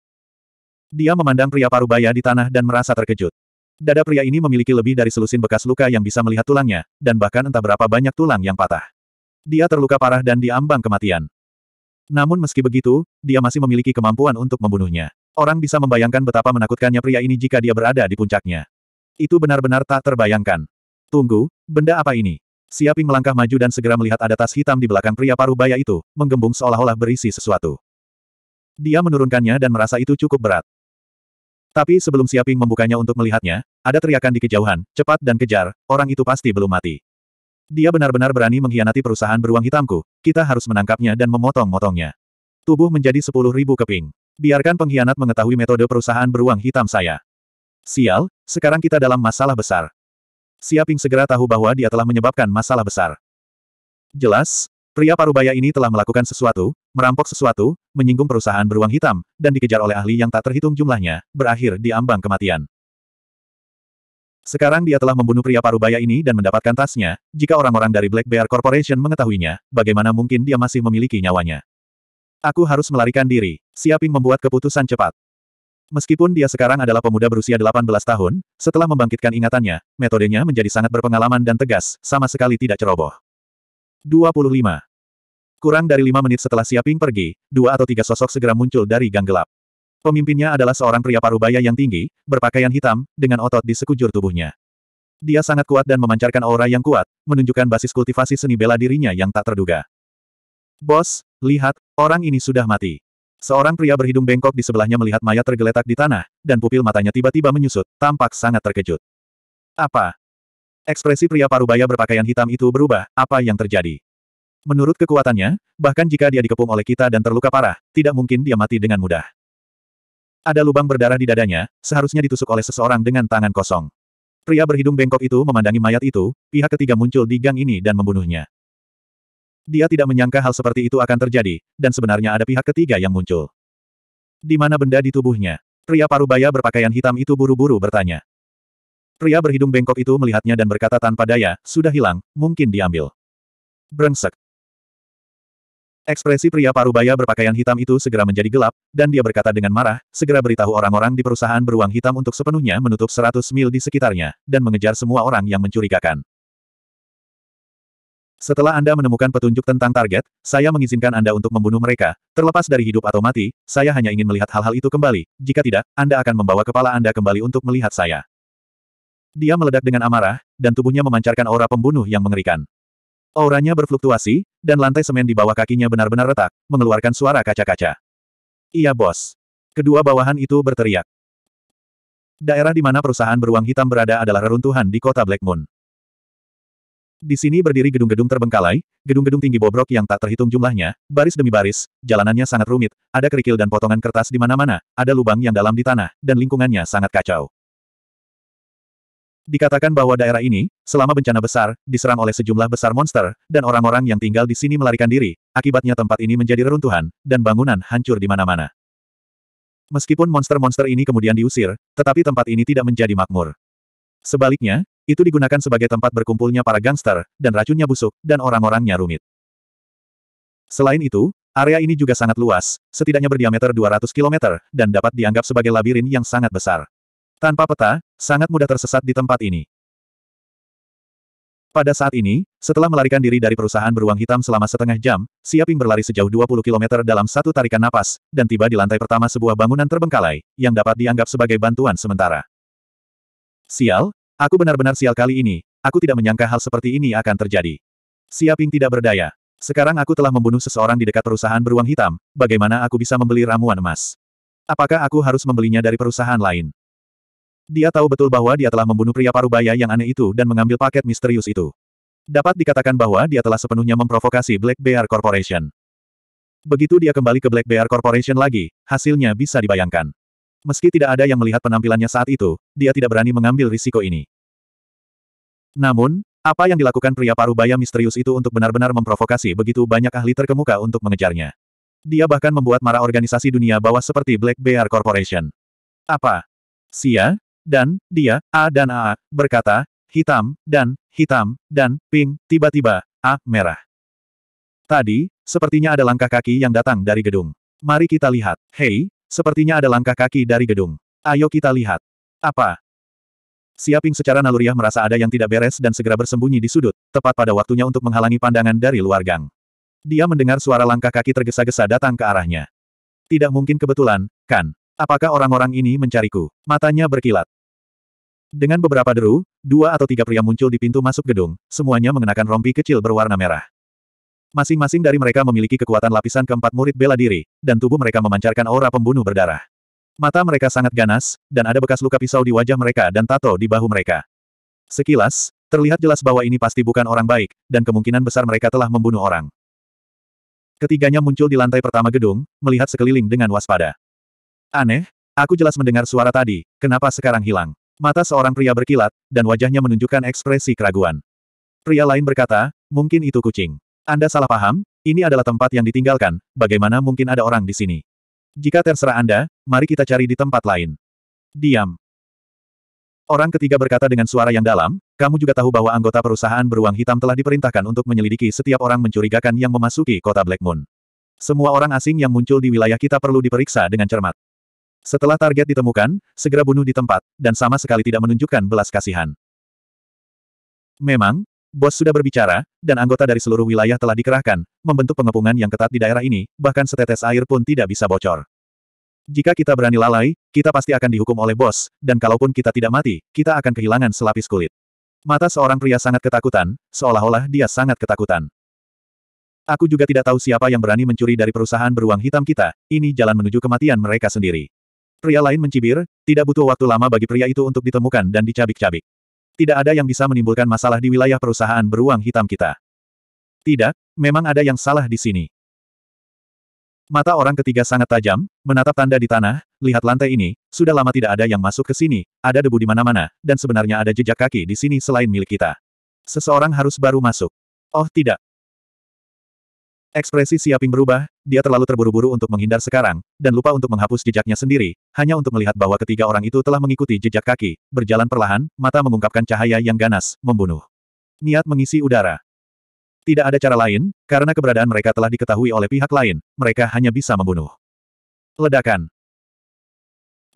Dia memandang pria parubaya di tanah dan merasa terkejut. Dada pria ini memiliki lebih dari selusin bekas luka yang bisa melihat tulangnya, dan bahkan entah berapa banyak tulang yang patah. Dia terluka parah dan diambang kematian. Namun meski begitu, dia masih memiliki kemampuan untuk membunuhnya. Orang bisa membayangkan betapa menakutkannya pria ini jika dia berada di puncaknya. Itu benar-benar tak terbayangkan. Tunggu, benda apa ini? Siaping melangkah maju dan segera melihat ada tas hitam di belakang pria paruh baya itu, menggembung seolah-olah berisi sesuatu. Dia menurunkannya dan merasa itu cukup berat. Tapi sebelum Siaping membukanya untuk melihatnya, ada teriakan di kejauhan, cepat dan kejar, orang itu pasti belum mati. Dia benar-benar berani mengkhianati perusahaan beruang hitamku, kita harus menangkapnya dan memotong-motongnya. Tubuh menjadi sepuluh ribu keping. Biarkan pengkhianat mengetahui metode perusahaan beruang hitam saya. Sial, sekarang kita dalam masalah besar. Siaping segera tahu bahwa dia telah menyebabkan masalah besar. Jelas, pria parubaya ini telah melakukan sesuatu, merampok sesuatu, menyinggung perusahaan beruang hitam, dan dikejar oleh ahli yang tak terhitung jumlahnya, berakhir di ambang kematian. Sekarang dia telah membunuh pria parubaya ini dan mendapatkan tasnya, jika orang-orang dari Black Bear Corporation mengetahuinya, bagaimana mungkin dia masih memiliki nyawanya. Aku harus melarikan diri. Siaping membuat keputusan cepat. Meskipun dia sekarang adalah pemuda berusia 18 tahun, setelah membangkitkan ingatannya, metodenya menjadi sangat berpengalaman dan tegas, sama sekali tidak ceroboh. 25. Kurang dari lima menit setelah Siaping pergi, dua atau tiga sosok segera muncul dari gang gelap. Pemimpinnya adalah seorang pria parubaya yang tinggi, berpakaian hitam, dengan otot di sekujur tubuhnya. Dia sangat kuat dan memancarkan aura yang kuat, menunjukkan basis kultivasi seni bela dirinya yang tak terduga. Bos, lihat, orang ini sudah mati. Seorang pria berhidung bengkok di sebelahnya melihat mayat tergeletak di tanah, dan pupil matanya tiba-tiba menyusut, tampak sangat terkejut. Apa? Ekspresi pria parubaya berpakaian hitam itu berubah, apa yang terjadi? Menurut kekuatannya, bahkan jika dia dikepung oleh kita dan terluka parah, tidak mungkin dia mati dengan mudah. Ada lubang berdarah di dadanya, seharusnya ditusuk oleh seseorang dengan tangan kosong. Pria berhidung bengkok itu memandangi mayat itu, pihak ketiga muncul di gang ini dan membunuhnya. Dia tidak menyangka hal seperti itu akan terjadi, dan sebenarnya ada pihak ketiga yang muncul. Di mana benda di tubuhnya? Pria parubaya berpakaian hitam itu buru-buru bertanya. Pria berhidung bengkok itu melihatnya dan berkata tanpa daya, sudah hilang, mungkin diambil. Brengsek. Ekspresi pria parubaya berpakaian hitam itu segera menjadi gelap, dan dia berkata dengan marah, segera beritahu orang-orang di perusahaan beruang hitam untuk sepenuhnya menutup 100 mil di sekitarnya, dan mengejar semua orang yang mencurigakan. Setelah Anda menemukan petunjuk tentang target, saya mengizinkan Anda untuk membunuh mereka, terlepas dari hidup atau mati, saya hanya ingin melihat hal-hal itu kembali, jika tidak, Anda akan membawa kepala Anda kembali untuk melihat saya. Dia meledak dengan amarah, dan tubuhnya memancarkan aura pembunuh yang mengerikan. Auranya berfluktuasi, dan lantai semen di bawah kakinya benar-benar retak, mengeluarkan suara kaca-kaca. Iya bos. Kedua bawahan itu berteriak. Daerah di mana perusahaan beruang hitam berada adalah reruntuhan di kota Black Moon. Di sini berdiri gedung-gedung terbengkalai, gedung-gedung tinggi bobrok yang tak terhitung jumlahnya, baris demi baris, jalanannya sangat rumit, ada kerikil dan potongan kertas di mana-mana, ada lubang yang dalam di tanah, dan lingkungannya sangat kacau. Dikatakan bahwa daerah ini, selama bencana besar, diserang oleh sejumlah besar monster, dan orang-orang yang tinggal di sini melarikan diri, akibatnya tempat ini menjadi reruntuhan, dan bangunan hancur di mana-mana. Meskipun monster-monster ini kemudian diusir, tetapi tempat ini tidak menjadi makmur. Sebaliknya, itu digunakan sebagai tempat berkumpulnya para gangster, dan racunnya busuk, dan orang-orangnya rumit. Selain itu, area ini juga sangat luas, setidaknya berdiameter 200 km, dan dapat dianggap sebagai labirin yang sangat besar. Tanpa peta, sangat mudah tersesat di tempat ini. Pada saat ini, setelah melarikan diri dari perusahaan beruang hitam selama setengah jam, Siaping berlari sejauh 20 km dalam satu tarikan napas, dan tiba di lantai pertama sebuah bangunan terbengkalai, yang dapat dianggap sebagai bantuan sementara. Sial, aku benar-benar sial kali ini, aku tidak menyangka hal seperti ini akan terjadi. Siaping tidak berdaya. Sekarang aku telah membunuh seseorang di dekat perusahaan beruang hitam, bagaimana aku bisa membeli ramuan emas? Apakah aku harus membelinya dari perusahaan lain? Dia tahu betul bahwa dia telah membunuh pria parubaya yang aneh itu dan mengambil paket misterius itu. Dapat dikatakan bahwa dia telah sepenuhnya memprovokasi Black Bear Corporation. Begitu dia kembali ke Black Bear Corporation lagi, hasilnya bisa dibayangkan. Meski tidak ada yang melihat penampilannya saat itu, dia tidak berani mengambil risiko ini. Namun, apa yang dilakukan pria parubaya misterius itu untuk benar-benar memprovokasi begitu banyak ahli terkemuka untuk mengejarnya. Dia bahkan membuat marah organisasi dunia bawah seperti Black Bear Corporation. Apa? Sia, dan, dia, A dan A, berkata, hitam, dan, hitam, dan, pink, tiba-tiba, A, merah. Tadi, sepertinya ada langkah kaki yang datang dari gedung. Mari kita lihat. Hei, Sepertinya ada langkah kaki dari gedung. Ayo kita lihat. Apa? Siaping secara naluriah merasa ada yang tidak beres dan segera bersembunyi di sudut, tepat pada waktunya untuk menghalangi pandangan dari luar gang. Dia mendengar suara langkah kaki tergesa-gesa datang ke arahnya. Tidak mungkin kebetulan, kan? Apakah orang-orang ini mencariku? Matanya berkilat. Dengan beberapa deru, dua atau tiga pria muncul di pintu masuk gedung, semuanya mengenakan rompi kecil berwarna merah. Masing-masing dari mereka memiliki kekuatan lapisan keempat murid bela diri, dan tubuh mereka memancarkan aura pembunuh berdarah. Mata mereka sangat ganas, dan ada bekas luka pisau di wajah mereka dan tato di bahu mereka. Sekilas, terlihat jelas bahwa ini pasti bukan orang baik, dan kemungkinan besar mereka telah membunuh orang. Ketiganya muncul di lantai pertama gedung, melihat sekeliling dengan waspada. Aneh, aku jelas mendengar suara tadi, kenapa sekarang hilang? Mata seorang pria berkilat, dan wajahnya menunjukkan ekspresi keraguan. Pria lain berkata, mungkin itu kucing. Anda salah paham, ini adalah tempat yang ditinggalkan, bagaimana mungkin ada orang di sini? Jika terserah Anda, mari kita cari di tempat lain. Diam. Orang ketiga berkata dengan suara yang dalam, kamu juga tahu bahwa anggota perusahaan beruang hitam telah diperintahkan untuk menyelidiki setiap orang mencurigakan yang memasuki kota Black Moon. Semua orang asing yang muncul di wilayah kita perlu diperiksa dengan cermat. Setelah target ditemukan, segera bunuh di tempat, dan sama sekali tidak menunjukkan belas kasihan. Memang, Bos sudah berbicara, dan anggota dari seluruh wilayah telah dikerahkan, membentuk pengepungan yang ketat di daerah ini, bahkan setetes air pun tidak bisa bocor. Jika kita berani lalai, kita pasti akan dihukum oleh bos, dan kalaupun kita tidak mati, kita akan kehilangan selapis kulit. Mata seorang pria sangat ketakutan, seolah-olah dia sangat ketakutan. Aku juga tidak tahu siapa yang berani mencuri dari perusahaan beruang hitam kita, ini jalan menuju kematian mereka sendiri. Pria lain mencibir, tidak butuh waktu lama bagi pria itu untuk ditemukan dan dicabik-cabik tidak ada yang bisa menimbulkan masalah di wilayah perusahaan beruang hitam kita. Tidak, memang ada yang salah di sini. Mata orang ketiga sangat tajam, menatap tanda di tanah, lihat lantai ini, sudah lama tidak ada yang masuk ke sini, ada debu di mana-mana, dan sebenarnya ada jejak kaki di sini selain milik kita. Seseorang harus baru masuk. Oh tidak, Ekspresi Siaping berubah, dia terlalu terburu-buru untuk menghindar sekarang, dan lupa untuk menghapus jejaknya sendiri, hanya untuk melihat bahwa ketiga orang itu telah mengikuti jejak kaki, berjalan perlahan, mata mengungkapkan cahaya yang ganas, membunuh. Niat mengisi udara. Tidak ada cara lain, karena keberadaan mereka telah diketahui oleh pihak lain, mereka hanya bisa membunuh. Ledakan.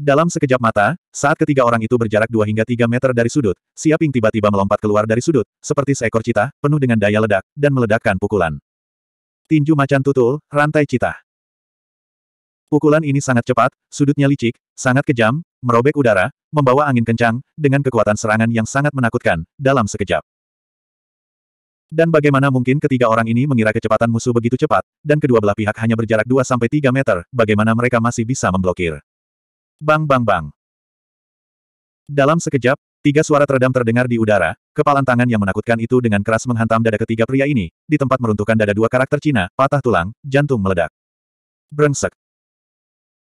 Dalam sekejap mata, saat ketiga orang itu berjarak dua hingga tiga meter dari sudut, Siaping tiba-tiba melompat keluar dari sudut, seperti seekor cita, penuh dengan daya ledak, dan meledakkan pukulan. Tinju macan tutul, rantai cita. Pukulan ini sangat cepat, sudutnya licik, sangat kejam, merobek udara, membawa angin kencang, dengan kekuatan serangan yang sangat menakutkan, dalam sekejap. Dan bagaimana mungkin ketiga orang ini mengira kecepatan musuh begitu cepat, dan kedua belah pihak hanya berjarak 2-3 meter, bagaimana mereka masih bisa memblokir. Bang bang bang. Dalam sekejap, Tiga suara teredam terdengar di udara, kepalan tangan yang menakutkan itu dengan keras menghantam dada ketiga pria ini, di tempat meruntuhkan dada dua karakter Cina, patah tulang, jantung meledak. Brengsek.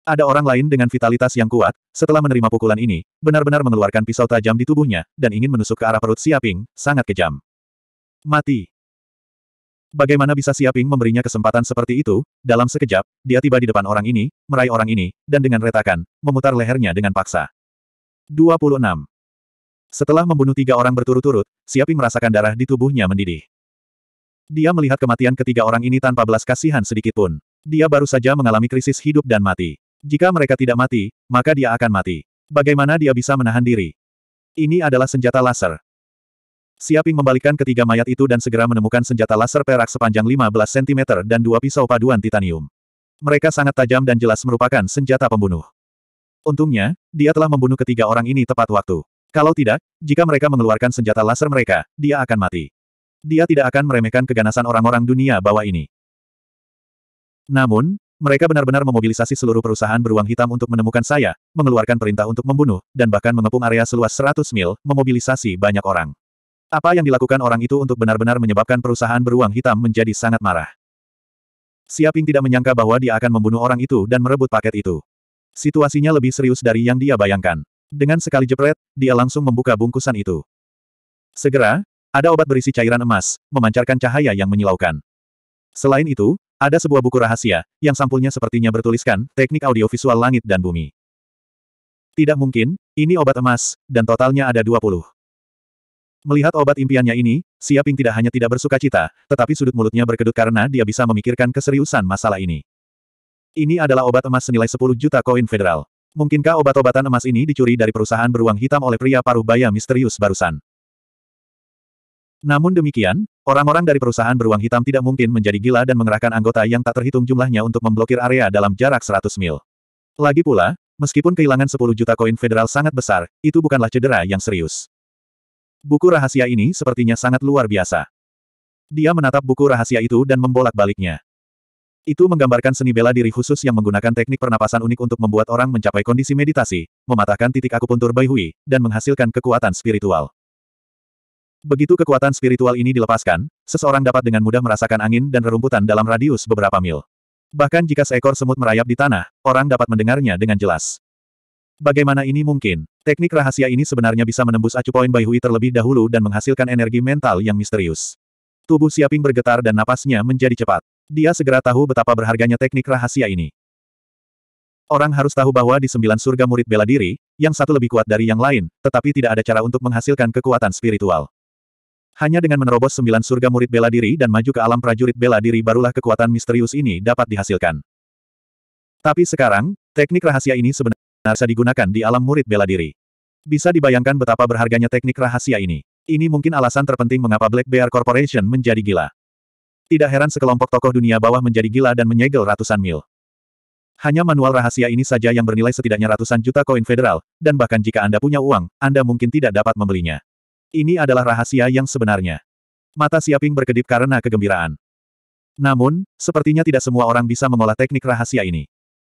Ada orang lain dengan vitalitas yang kuat, setelah menerima pukulan ini, benar-benar mengeluarkan pisau tajam di tubuhnya, dan ingin menusuk ke arah perut Siaping, sangat kejam. Mati. Bagaimana bisa Siaping memberinya kesempatan seperti itu? Dalam sekejap, dia tiba di depan orang ini, meraih orang ini, dan dengan retakan, memutar lehernya dengan paksa. 26. Setelah membunuh tiga orang berturut-turut, Siaping merasakan darah di tubuhnya mendidih. Dia melihat kematian ketiga orang ini tanpa belas kasihan sedikitpun. Dia baru saja mengalami krisis hidup dan mati. Jika mereka tidak mati, maka dia akan mati. Bagaimana dia bisa menahan diri? Ini adalah senjata laser. Siaping membalikkan ketiga mayat itu dan segera menemukan senjata laser perak sepanjang 15 cm dan dua pisau paduan titanium. Mereka sangat tajam dan jelas merupakan senjata pembunuh. Untungnya, dia telah membunuh ketiga orang ini tepat waktu. Kalau tidak, jika mereka mengeluarkan senjata laser mereka, dia akan mati. Dia tidak akan meremehkan keganasan orang-orang dunia bawah ini. Namun, mereka benar-benar memobilisasi seluruh perusahaan beruang hitam untuk menemukan saya, mengeluarkan perintah untuk membunuh, dan bahkan mengepung area seluas 100 mil, memobilisasi banyak orang. Apa yang dilakukan orang itu untuk benar-benar menyebabkan perusahaan beruang hitam menjadi sangat marah. Siaping tidak menyangka bahwa dia akan membunuh orang itu dan merebut paket itu. Situasinya lebih serius dari yang dia bayangkan. Dengan sekali jepret, dia langsung membuka bungkusan itu. Segera, ada obat berisi cairan emas, memancarkan cahaya yang menyilaukan. Selain itu, ada sebuah buku rahasia, yang sampulnya sepertinya bertuliskan, teknik audiovisual langit dan bumi. Tidak mungkin, ini obat emas, dan totalnya ada 20. Melihat obat impiannya ini, Siaping tidak hanya tidak bersuka cita, tetapi sudut mulutnya berkedut karena dia bisa memikirkan keseriusan masalah ini. Ini adalah obat emas senilai 10 juta koin federal. Mungkinkah obat-obatan emas ini dicuri dari perusahaan beruang hitam oleh pria paruh baya misterius barusan? Namun demikian, orang-orang dari perusahaan beruang hitam tidak mungkin menjadi gila dan mengerahkan anggota yang tak terhitung jumlahnya untuk memblokir area dalam jarak 100 mil. Lagi pula, meskipun kehilangan 10 juta koin federal sangat besar, itu bukanlah cedera yang serius. Buku rahasia ini sepertinya sangat luar biasa. Dia menatap buku rahasia itu dan membolak-baliknya. Itu menggambarkan seni bela diri khusus yang menggunakan teknik pernapasan unik untuk membuat orang mencapai kondisi meditasi, mematahkan titik akupuntur Baihui, dan menghasilkan kekuatan spiritual. Begitu kekuatan spiritual ini dilepaskan, seseorang dapat dengan mudah merasakan angin dan rerumputan dalam radius beberapa mil. Bahkan jika seekor semut merayap di tanah, orang dapat mendengarnya dengan jelas. Bagaimana ini mungkin? Teknik rahasia ini sebenarnya bisa menembus acu poin Bai Hui terlebih dahulu dan menghasilkan energi mental yang misterius. Tubuh Siaping bergetar dan napasnya menjadi cepat. Dia segera tahu betapa berharganya teknik rahasia ini. Orang harus tahu bahwa di sembilan surga murid bela diri, yang satu lebih kuat dari yang lain, tetapi tidak ada cara untuk menghasilkan kekuatan spiritual. Hanya dengan menerobos sembilan surga murid bela diri dan maju ke alam prajurit bela diri barulah kekuatan misterius ini dapat dihasilkan. Tapi sekarang, teknik rahasia ini sebenarnya bisa digunakan di alam murid bela diri. Bisa dibayangkan betapa berharganya teknik rahasia ini. Ini mungkin alasan terpenting mengapa Black Bear Corporation menjadi gila. Tidak heran sekelompok tokoh dunia bawah menjadi gila dan menyegel ratusan mil. Hanya manual rahasia ini saja yang bernilai setidaknya ratusan juta koin federal, dan bahkan jika Anda punya uang, Anda mungkin tidak dapat membelinya. Ini adalah rahasia yang sebenarnya. Mata Siaping berkedip karena kegembiraan. Namun, sepertinya tidak semua orang bisa mengolah teknik rahasia ini.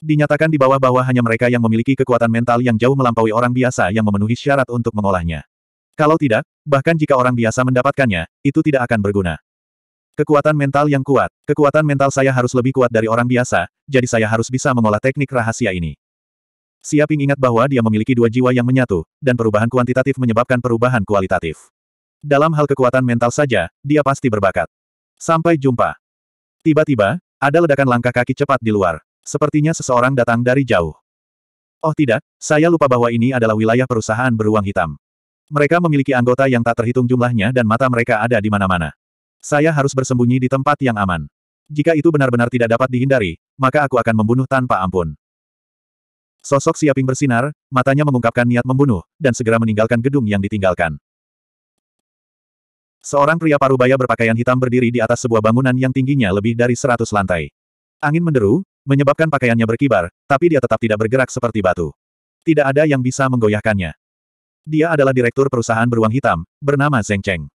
Dinyatakan di bawah bahwa hanya mereka yang memiliki kekuatan mental yang jauh melampaui orang biasa yang memenuhi syarat untuk mengolahnya. Kalau tidak, bahkan jika orang biasa mendapatkannya, itu tidak akan berguna. Kekuatan mental yang kuat. Kekuatan mental saya harus lebih kuat dari orang biasa, jadi saya harus bisa mengolah teknik rahasia ini. Siaping ingat bahwa dia memiliki dua jiwa yang menyatu, dan perubahan kuantitatif menyebabkan perubahan kualitatif. Dalam hal kekuatan mental saja, dia pasti berbakat. Sampai jumpa. Tiba-tiba, ada ledakan langkah kaki cepat di luar. Sepertinya seseorang datang dari jauh. Oh tidak, saya lupa bahwa ini adalah wilayah perusahaan beruang hitam. Mereka memiliki anggota yang tak terhitung jumlahnya dan mata mereka ada di mana-mana. Saya harus bersembunyi di tempat yang aman. Jika itu benar-benar tidak dapat dihindari, maka aku akan membunuh tanpa ampun. Sosok Siaping bersinar, matanya mengungkapkan niat membunuh, dan segera meninggalkan gedung yang ditinggalkan. Seorang pria parubaya berpakaian hitam berdiri di atas sebuah bangunan yang tingginya lebih dari seratus lantai. Angin menderu, menyebabkan pakaiannya berkibar, tapi dia tetap tidak bergerak seperti batu. Tidak ada yang bisa menggoyahkannya. Dia adalah direktur perusahaan beruang hitam, bernama Zeng Cheng.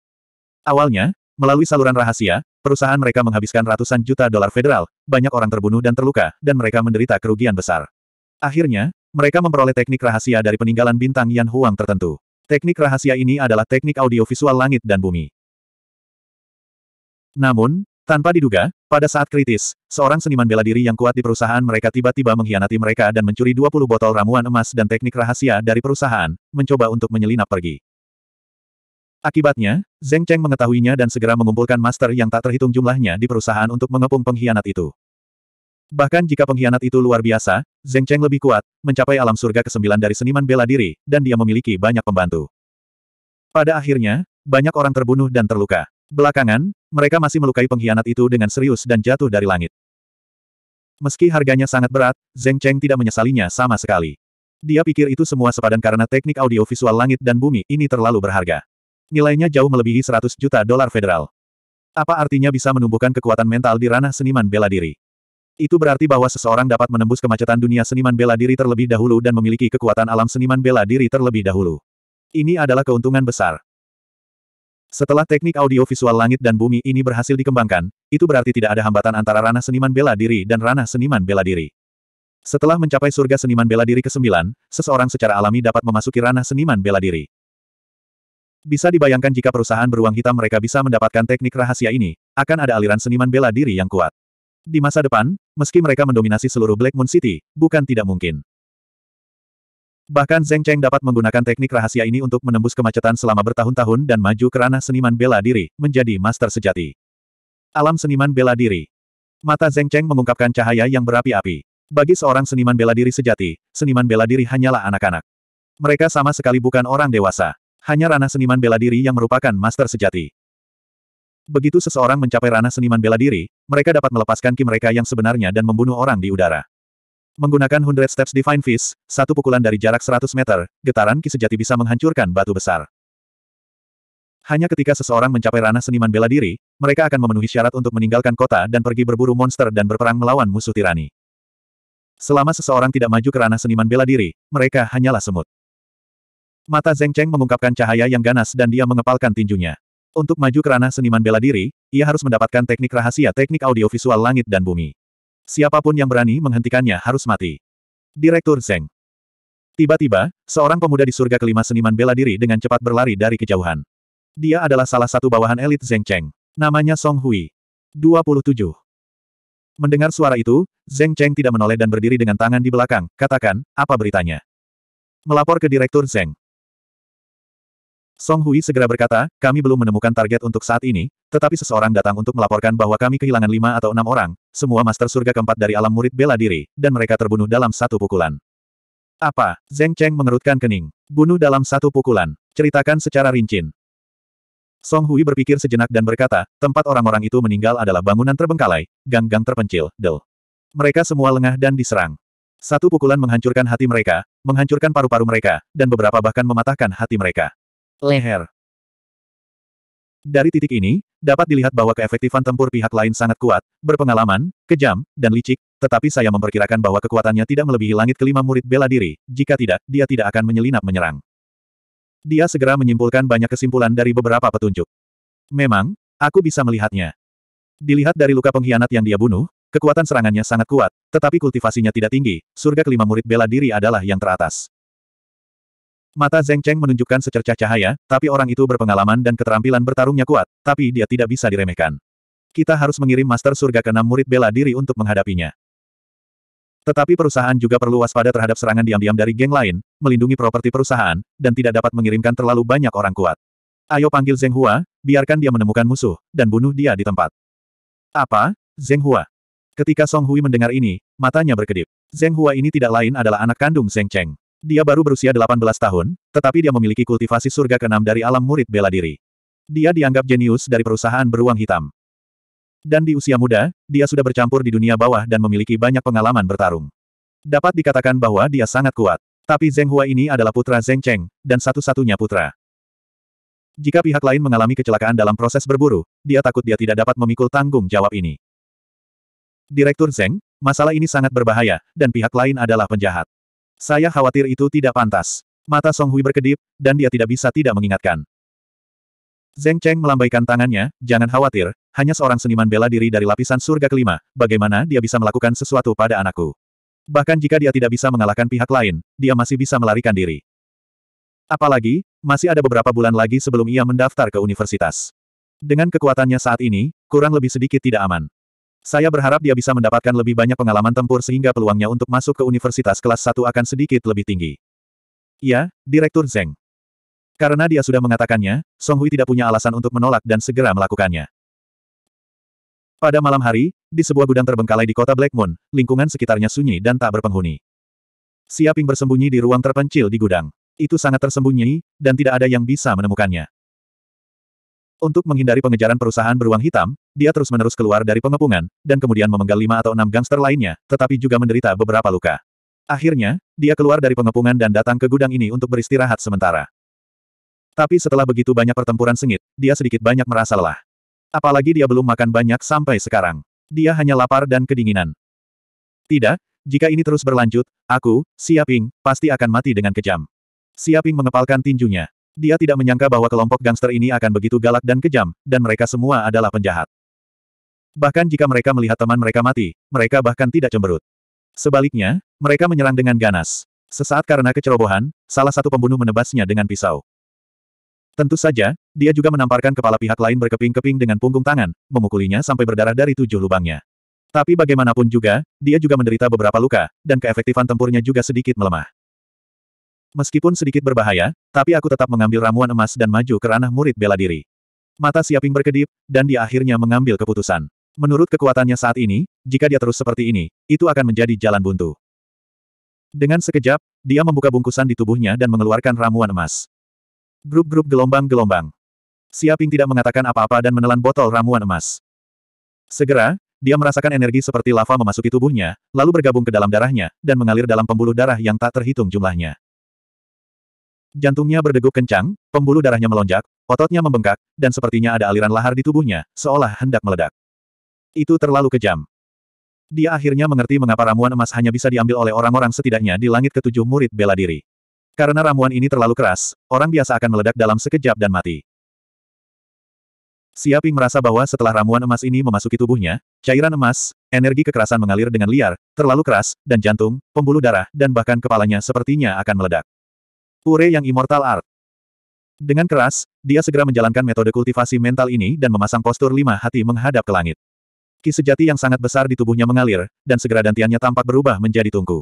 Awalnya, Melalui saluran rahasia, perusahaan mereka menghabiskan ratusan juta dolar federal, banyak orang terbunuh dan terluka, dan mereka menderita kerugian besar. Akhirnya, mereka memperoleh teknik rahasia dari peninggalan bintang Yan Huang tertentu. Teknik rahasia ini adalah teknik audiovisual langit dan bumi. Namun, tanpa diduga, pada saat kritis, seorang seniman bela diri yang kuat di perusahaan mereka tiba-tiba mengkhianati mereka dan mencuri 20 botol ramuan emas dan teknik rahasia dari perusahaan, mencoba untuk menyelinap pergi. Akibatnya, Zeng Cheng mengetahuinya dan segera mengumpulkan master yang tak terhitung jumlahnya di perusahaan untuk mengepung pengkhianat itu. Bahkan jika pengkhianat itu luar biasa, Zeng Cheng lebih kuat, mencapai alam surga ke-9 dari seniman bela diri, dan dia memiliki banyak pembantu. Pada akhirnya, banyak orang terbunuh dan terluka. Belakangan, mereka masih melukai pengkhianat itu dengan serius dan jatuh dari langit. Meski harganya sangat berat, Zeng Cheng tidak menyesalinya sama sekali. Dia pikir itu semua sepadan karena teknik audiovisual langit dan bumi ini terlalu berharga. Nilainya jauh melebihi 100 juta dolar federal. Apa artinya bisa menumbuhkan kekuatan mental di ranah seniman bela diri? Itu berarti bahwa seseorang dapat menembus kemacetan dunia seniman bela diri terlebih dahulu dan memiliki kekuatan alam seniman bela diri terlebih dahulu. Ini adalah keuntungan besar. Setelah teknik audiovisual langit dan bumi ini berhasil dikembangkan, itu berarti tidak ada hambatan antara ranah seniman bela diri dan ranah seniman bela diri. Setelah mencapai surga seniman bela diri ke-9, seseorang secara alami dapat memasuki ranah seniman bela diri. Bisa dibayangkan jika perusahaan beruang hitam mereka bisa mendapatkan teknik rahasia ini, akan ada aliran seniman bela diri yang kuat. Di masa depan, meski mereka mendominasi seluruh Black Moon City, bukan tidak mungkin. Bahkan Zeng Cheng dapat menggunakan teknik rahasia ini untuk menembus kemacetan selama bertahun-tahun dan maju ke ranah seniman bela diri, menjadi master sejati. Alam seniman bela diri. Mata Zeng Cheng mengungkapkan cahaya yang berapi-api. Bagi seorang seniman bela diri sejati, seniman bela diri hanyalah anak-anak. Mereka sama sekali bukan orang dewasa hanya ranah seniman bela diri yang merupakan master sejati. Begitu seseorang mencapai ranah seniman bela diri, mereka dapat melepaskan ki mereka yang sebenarnya dan membunuh orang di udara. Menggunakan Hundred Steps Divine Fist, satu pukulan dari jarak 100 meter, getaran ki sejati bisa menghancurkan batu besar. Hanya ketika seseorang mencapai ranah seniman bela diri, mereka akan memenuhi syarat untuk meninggalkan kota dan pergi berburu monster dan berperang melawan musuh tirani. Selama seseorang tidak maju ke ranah seniman bela diri, mereka hanyalah semut. Mata Zeng Cheng mengungkapkan cahaya yang ganas dan dia mengepalkan tinjunya. Untuk maju ke ranah seniman bela diri, ia harus mendapatkan teknik rahasia teknik audiovisual langit dan bumi. Siapapun yang berani menghentikannya harus mati. Direktur Zeng. Tiba-tiba, seorang pemuda di surga kelima seniman bela diri dengan cepat berlari dari kejauhan. Dia adalah salah satu bawahan elit Zeng Cheng. Namanya Song Hui. 27. Mendengar suara itu, Zeng Cheng tidak menoleh dan berdiri dengan tangan di belakang, katakan, apa beritanya? Melapor ke Direktur Zeng. Song Hui segera berkata, kami belum menemukan target untuk saat ini, tetapi seseorang datang untuk melaporkan bahwa kami kehilangan lima atau enam orang, semua master surga keempat dari alam murid bela diri, dan mereka terbunuh dalam satu pukulan. Apa? Zeng Cheng mengerutkan kening. Bunuh dalam satu pukulan. Ceritakan secara rinci. Song Hui berpikir sejenak dan berkata, tempat orang-orang itu meninggal adalah bangunan terbengkalai, gang-gang terpencil, del. Mereka semua lengah dan diserang. Satu pukulan menghancurkan hati mereka, menghancurkan paru-paru mereka, dan beberapa bahkan mematahkan hati mereka. Leher. Dari titik ini, dapat dilihat bahwa keefektifan tempur pihak lain sangat kuat, berpengalaman, kejam, dan licik, tetapi saya memperkirakan bahwa kekuatannya tidak melebihi langit kelima murid bela diri, jika tidak, dia tidak akan menyelinap menyerang. Dia segera menyimpulkan banyak kesimpulan dari beberapa petunjuk. Memang, aku bisa melihatnya. Dilihat dari luka pengkhianat yang dia bunuh, kekuatan serangannya sangat kuat, tetapi kultivasinya tidak tinggi, surga kelima murid bela diri adalah yang teratas. Mata Zeng Cheng menunjukkan secercah cahaya, tapi orang itu berpengalaman dan keterampilan bertarungnya kuat, tapi dia tidak bisa diremehkan. Kita harus mengirim Master Surga ke enam murid bela diri untuk menghadapinya. Tetapi perusahaan juga perlu waspada terhadap serangan diam-diam dari geng lain, melindungi properti perusahaan, dan tidak dapat mengirimkan terlalu banyak orang kuat. Ayo panggil Zeng Hua, biarkan dia menemukan musuh, dan bunuh dia di tempat. Apa? Zeng Hua. Ketika Song Hui mendengar ini, matanya berkedip. Zeng Hua ini tidak lain adalah anak kandung Zeng Cheng. Dia baru berusia 18 tahun, tetapi dia memiliki kultivasi surga keenam dari alam murid bela diri. Dia dianggap jenius dari perusahaan beruang hitam. Dan di usia muda, dia sudah bercampur di dunia bawah dan memiliki banyak pengalaman bertarung. Dapat dikatakan bahwa dia sangat kuat. Tapi Zheng Hua ini adalah putra Zheng Cheng, dan satu-satunya putra. Jika pihak lain mengalami kecelakaan dalam proses berburu, dia takut dia tidak dapat memikul tanggung jawab ini. Direktur Zheng, masalah ini sangat berbahaya, dan pihak lain adalah penjahat. Saya khawatir itu tidak pantas. Mata Song Hui berkedip, dan dia tidak bisa tidak mengingatkan. Zeng Cheng melambaikan tangannya, jangan khawatir, hanya seorang seniman bela diri dari lapisan surga kelima, bagaimana dia bisa melakukan sesuatu pada anakku. Bahkan jika dia tidak bisa mengalahkan pihak lain, dia masih bisa melarikan diri. Apalagi, masih ada beberapa bulan lagi sebelum ia mendaftar ke universitas. Dengan kekuatannya saat ini, kurang lebih sedikit tidak aman. Saya berharap dia bisa mendapatkan lebih banyak pengalaman tempur sehingga peluangnya untuk masuk ke universitas kelas 1 akan sedikit lebih tinggi. Ya, Direktur Zeng. Karena dia sudah mengatakannya, Song Hui tidak punya alasan untuk menolak dan segera melakukannya. Pada malam hari, di sebuah gudang terbengkalai di kota Black Moon, lingkungan sekitarnya sunyi dan tak berpenghuni. Siaping bersembunyi di ruang terpencil di gudang. Itu sangat tersembunyi, dan tidak ada yang bisa menemukannya. Untuk menghindari pengejaran perusahaan beruang hitam, dia terus-menerus keluar dari pengepungan, dan kemudian memenggal lima atau enam gangster lainnya, tetapi juga menderita beberapa luka. Akhirnya, dia keluar dari pengepungan dan datang ke gudang ini untuk beristirahat sementara. Tapi setelah begitu banyak pertempuran sengit, dia sedikit banyak merasa lelah. Apalagi dia belum makan banyak sampai sekarang. Dia hanya lapar dan kedinginan. Tidak, jika ini terus berlanjut, aku, Siaping, pasti akan mati dengan kejam. Siaping mengepalkan tinjunya. Dia tidak menyangka bahwa kelompok gangster ini akan begitu galak dan kejam, dan mereka semua adalah penjahat. Bahkan jika mereka melihat teman mereka mati, mereka bahkan tidak cemberut. Sebaliknya, mereka menyerang dengan ganas. Sesaat karena kecerobohan, salah satu pembunuh menebasnya dengan pisau. Tentu saja, dia juga menamparkan kepala pihak lain berkeping-keping dengan punggung tangan, memukulinya sampai berdarah dari tujuh lubangnya. Tapi bagaimanapun juga, dia juga menderita beberapa luka, dan keefektifan tempurnya juga sedikit melemah. Meskipun sedikit berbahaya, tapi aku tetap mengambil ramuan emas dan maju ke ranah murid bela diri. Mata Siaping berkedip, dan dia akhirnya mengambil keputusan. Menurut kekuatannya saat ini, jika dia terus seperti ini, itu akan menjadi jalan buntu. Dengan sekejap, dia membuka bungkusan di tubuhnya dan mengeluarkan ramuan emas. Grup-grup gelombang-gelombang. Siaping tidak mengatakan apa-apa dan menelan botol ramuan emas. Segera, dia merasakan energi seperti lava memasuki tubuhnya, lalu bergabung ke dalam darahnya, dan mengalir dalam pembuluh darah yang tak terhitung jumlahnya. Jantungnya berdegup kencang, pembuluh darahnya melonjak, ototnya membengkak, dan sepertinya ada aliran lahar di tubuhnya, seolah hendak meledak. Itu terlalu kejam. Dia akhirnya mengerti mengapa ramuan emas hanya bisa diambil oleh orang-orang setidaknya di langit ketujuh murid bela diri. Karena ramuan ini terlalu keras, orang biasa akan meledak dalam sekejap dan mati. Siaping merasa bahwa setelah ramuan emas ini memasuki tubuhnya, cairan emas, energi kekerasan mengalir dengan liar, terlalu keras, dan jantung, pembuluh darah, dan bahkan kepalanya sepertinya akan meledak. Pure yang Immortal Art. Dengan keras, dia segera menjalankan metode kultivasi mental ini dan memasang postur lima hati menghadap ke langit. Ki sejati yang sangat besar di tubuhnya mengalir, dan segera dantiannya tampak berubah menjadi tungku.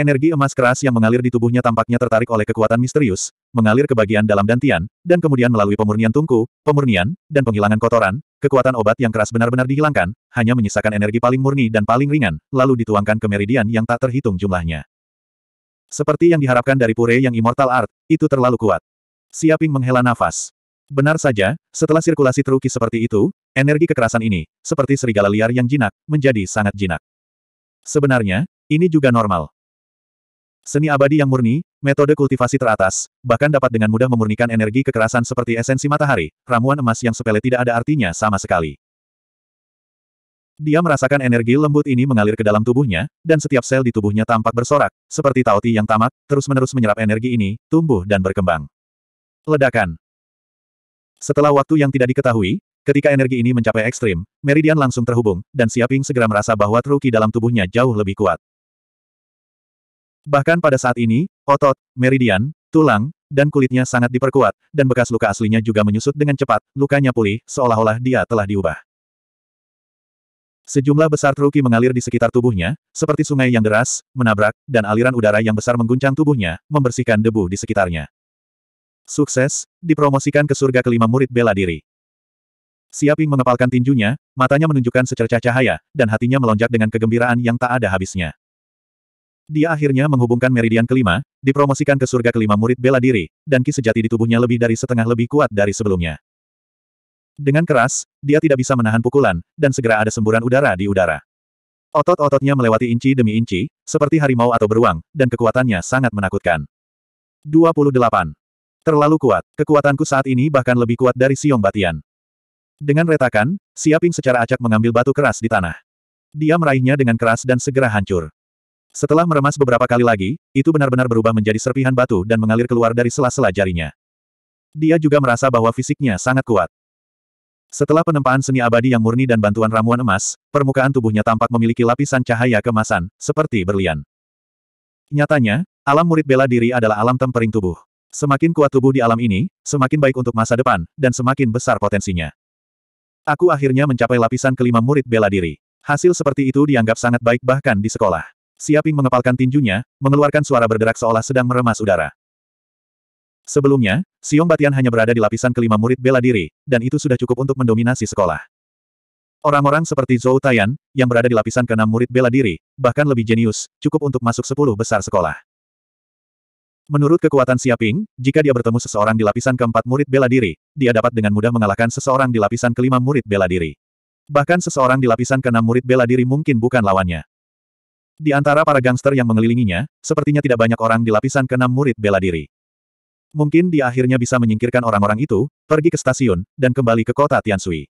Energi emas keras yang mengalir di tubuhnya tampaknya tertarik oleh kekuatan misterius, mengalir ke bagian dalam dantian, dan kemudian melalui pemurnian tungku, pemurnian, dan penghilangan kotoran, kekuatan obat yang keras benar-benar dihilangkan, hanya menyisakan energi paling murni dan paling ringan, lalu dituangkan ke meridian yang tak terhitung jumlahnya. Seperti yang diharapkan dari pure yang Immortal Art, itu terlalu kuat. Siaping menghela nafas. Benar saja, setelah sirkulasi teruki seperti itu, energi kekerasan ini, seperti serigala liar yang jinak, menjadi sangat jinak. Sebenarnya, ini juga normal. Seni abadi yang murni, metode kultivasi teratas, bahkan dapat dengan mudah memurnikan energi kekerasan seperti esensi matahari, ramuan emas yang sepele tidak ada artinya sama sekali. Dia merasakan energi lembut ini mengalir ke dalam tubuhnya, dan setiap sel di tubuhnya tampak bersorak, seperti tauti yang tamat terus-menerus menyerap energi ini, tumbuh dan berkembang. Ledakan Setelah waktu yang tidak diketahui, ketika energi ini mencapai ekstrim, Meridian langsung terhubung, dan Siaping segera merasa bahwa truki dalam tubuhnya jauh lebih kuat. Bahkan pada saat ini, otot, meridian, tulang, dan kulitnya sangat diperkuat, dan bekas luka aslinya juga menyusut dengan cepat, lukanya pulih, seolah-olah dia telah diubah. Sejumlah besar truki mengalir di sekitar tubuhnya, seperti sungai yang deras, menabrak, dan aliran udara yang besar mengguncang tubuhnya, membersihkan debu di sekitarnya. Sukses, dipromosikan ke surga kelima murid bela diri. Siaping mengepalkan tinjunya, matanya menunjukkan secercah cahaya, dan hatinya melonjak dengan kegembiraan yang tak ada habisnya. Dia akhirnya menghubungkan meridian kelima, dipromosikan ke surga kelima murid bela diri, dan ki sejati di tubuhnya lebih dari setengah lebih kuat dari sebelumnya. Dengan keras, dia tidak bisa menahan pukulan, dan segera ada semburan udara di udara. Otot-ototnya melewati inci demi inci, seperti harimau atau beruang, dan kekuatannya sangat menakutkan. 28. Terlalu kuat, kekuatanku saat ini bahkan lebih kuat dari Siung Batian. Dengan retakan, Siaping secara acak mengambil batu keras di tanah. Dia meraihnya dengan keras dan segera hancur. Setelah meremas beberapa kali lagi, itu benar-benar berubah menjadi serpihan batu dan mengalir keluar dari sela-sela jarinya. Dia juga merasa bahwa fisiknya sangat kuat. Setelah penempaan seni abadi yang murni dan bantuan ramuan emas, permukaan tubuhnya tampak memiliki lapisan cahaya kemasan, seperti berlian. Nyatanya, alam murid bela diri adalah alam tempering tubuh. Semakin kuat tubuh di alam ini, semakin baik untuk masa depan, dan semakin besar potensinya. Aku akhirnya mencapai lapisan kelima murid bela diri. Hasil seperti itu dianggap sangat baik bahkan di sekolah. Siaping mengepalkan tinjunya, mengeluarkan suara berderak seolah sedang meremas udara. Sebelumnya, Siung Batian hanya berada di lapisan kelima murid bela diri, dan itu sudah cukup untuk mendominasi sekolah. Orang-orang seperti Zhou Taiyan, yang berada di lapisan keenam murid bela diri, bahkan lebih jenius, cukup untuk masuk sepuluh besar sekolah. Menurut kekuatan Siaping, jika dia bertemu seseorang di lapisan keempat murid bela diri, dia dapat dengan mudah mengalahkan seseorang di lapisan kelima murid bela diri. Bahkan seseorang di lapisan keenam murid bela diri mungkin bukan lawannya. Di antara para gangster yang mengelilinginya, sepertinya tidak banyak orang di lapisan keenam murid bela diri. Mungkin dia akhirnya bisa menyingkirkan orang-orang itu, pergi ke stasiun, dan kembali ke kota Tiansui.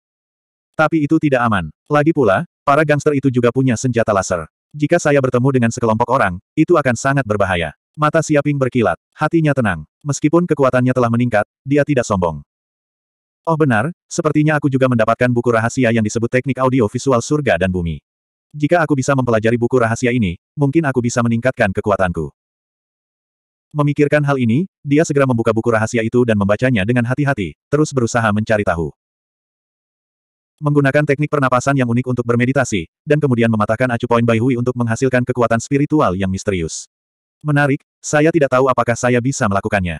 Tapi itu tidak aman. Lagi pula, para gangster itu juga punya senjata laser. Jika saya bertemu dengan sekelompok orang, itu akan sangat berbahaya. Mata Siaping berkilat, hatinya tenang. Meskipun kekuatannya telah meningkat, dia tidak sombong. Oh benar, sepertinya aku juga mendapatkan buku rahasia yang disebut teknik audiovisual surga dan bumi. Jika aku bisa mempelajari buku rahasia ini, mungkin aku bisa meningkatkan kekuatanku. Memikirkan hal ini, dia segera membuka buku rahasia itu dan membacanya dengan hati-hati, terus berusaha mencari tahu. Menggunakan teknik pernapasan yang unik untuk bermeditasi, dan kemudian mematahkan acu poin Bai Hui untuk menghasilkan kekuatan spiritual yang misterius. Menarik, saya tidak tahu apakah saya bisa melakukannya.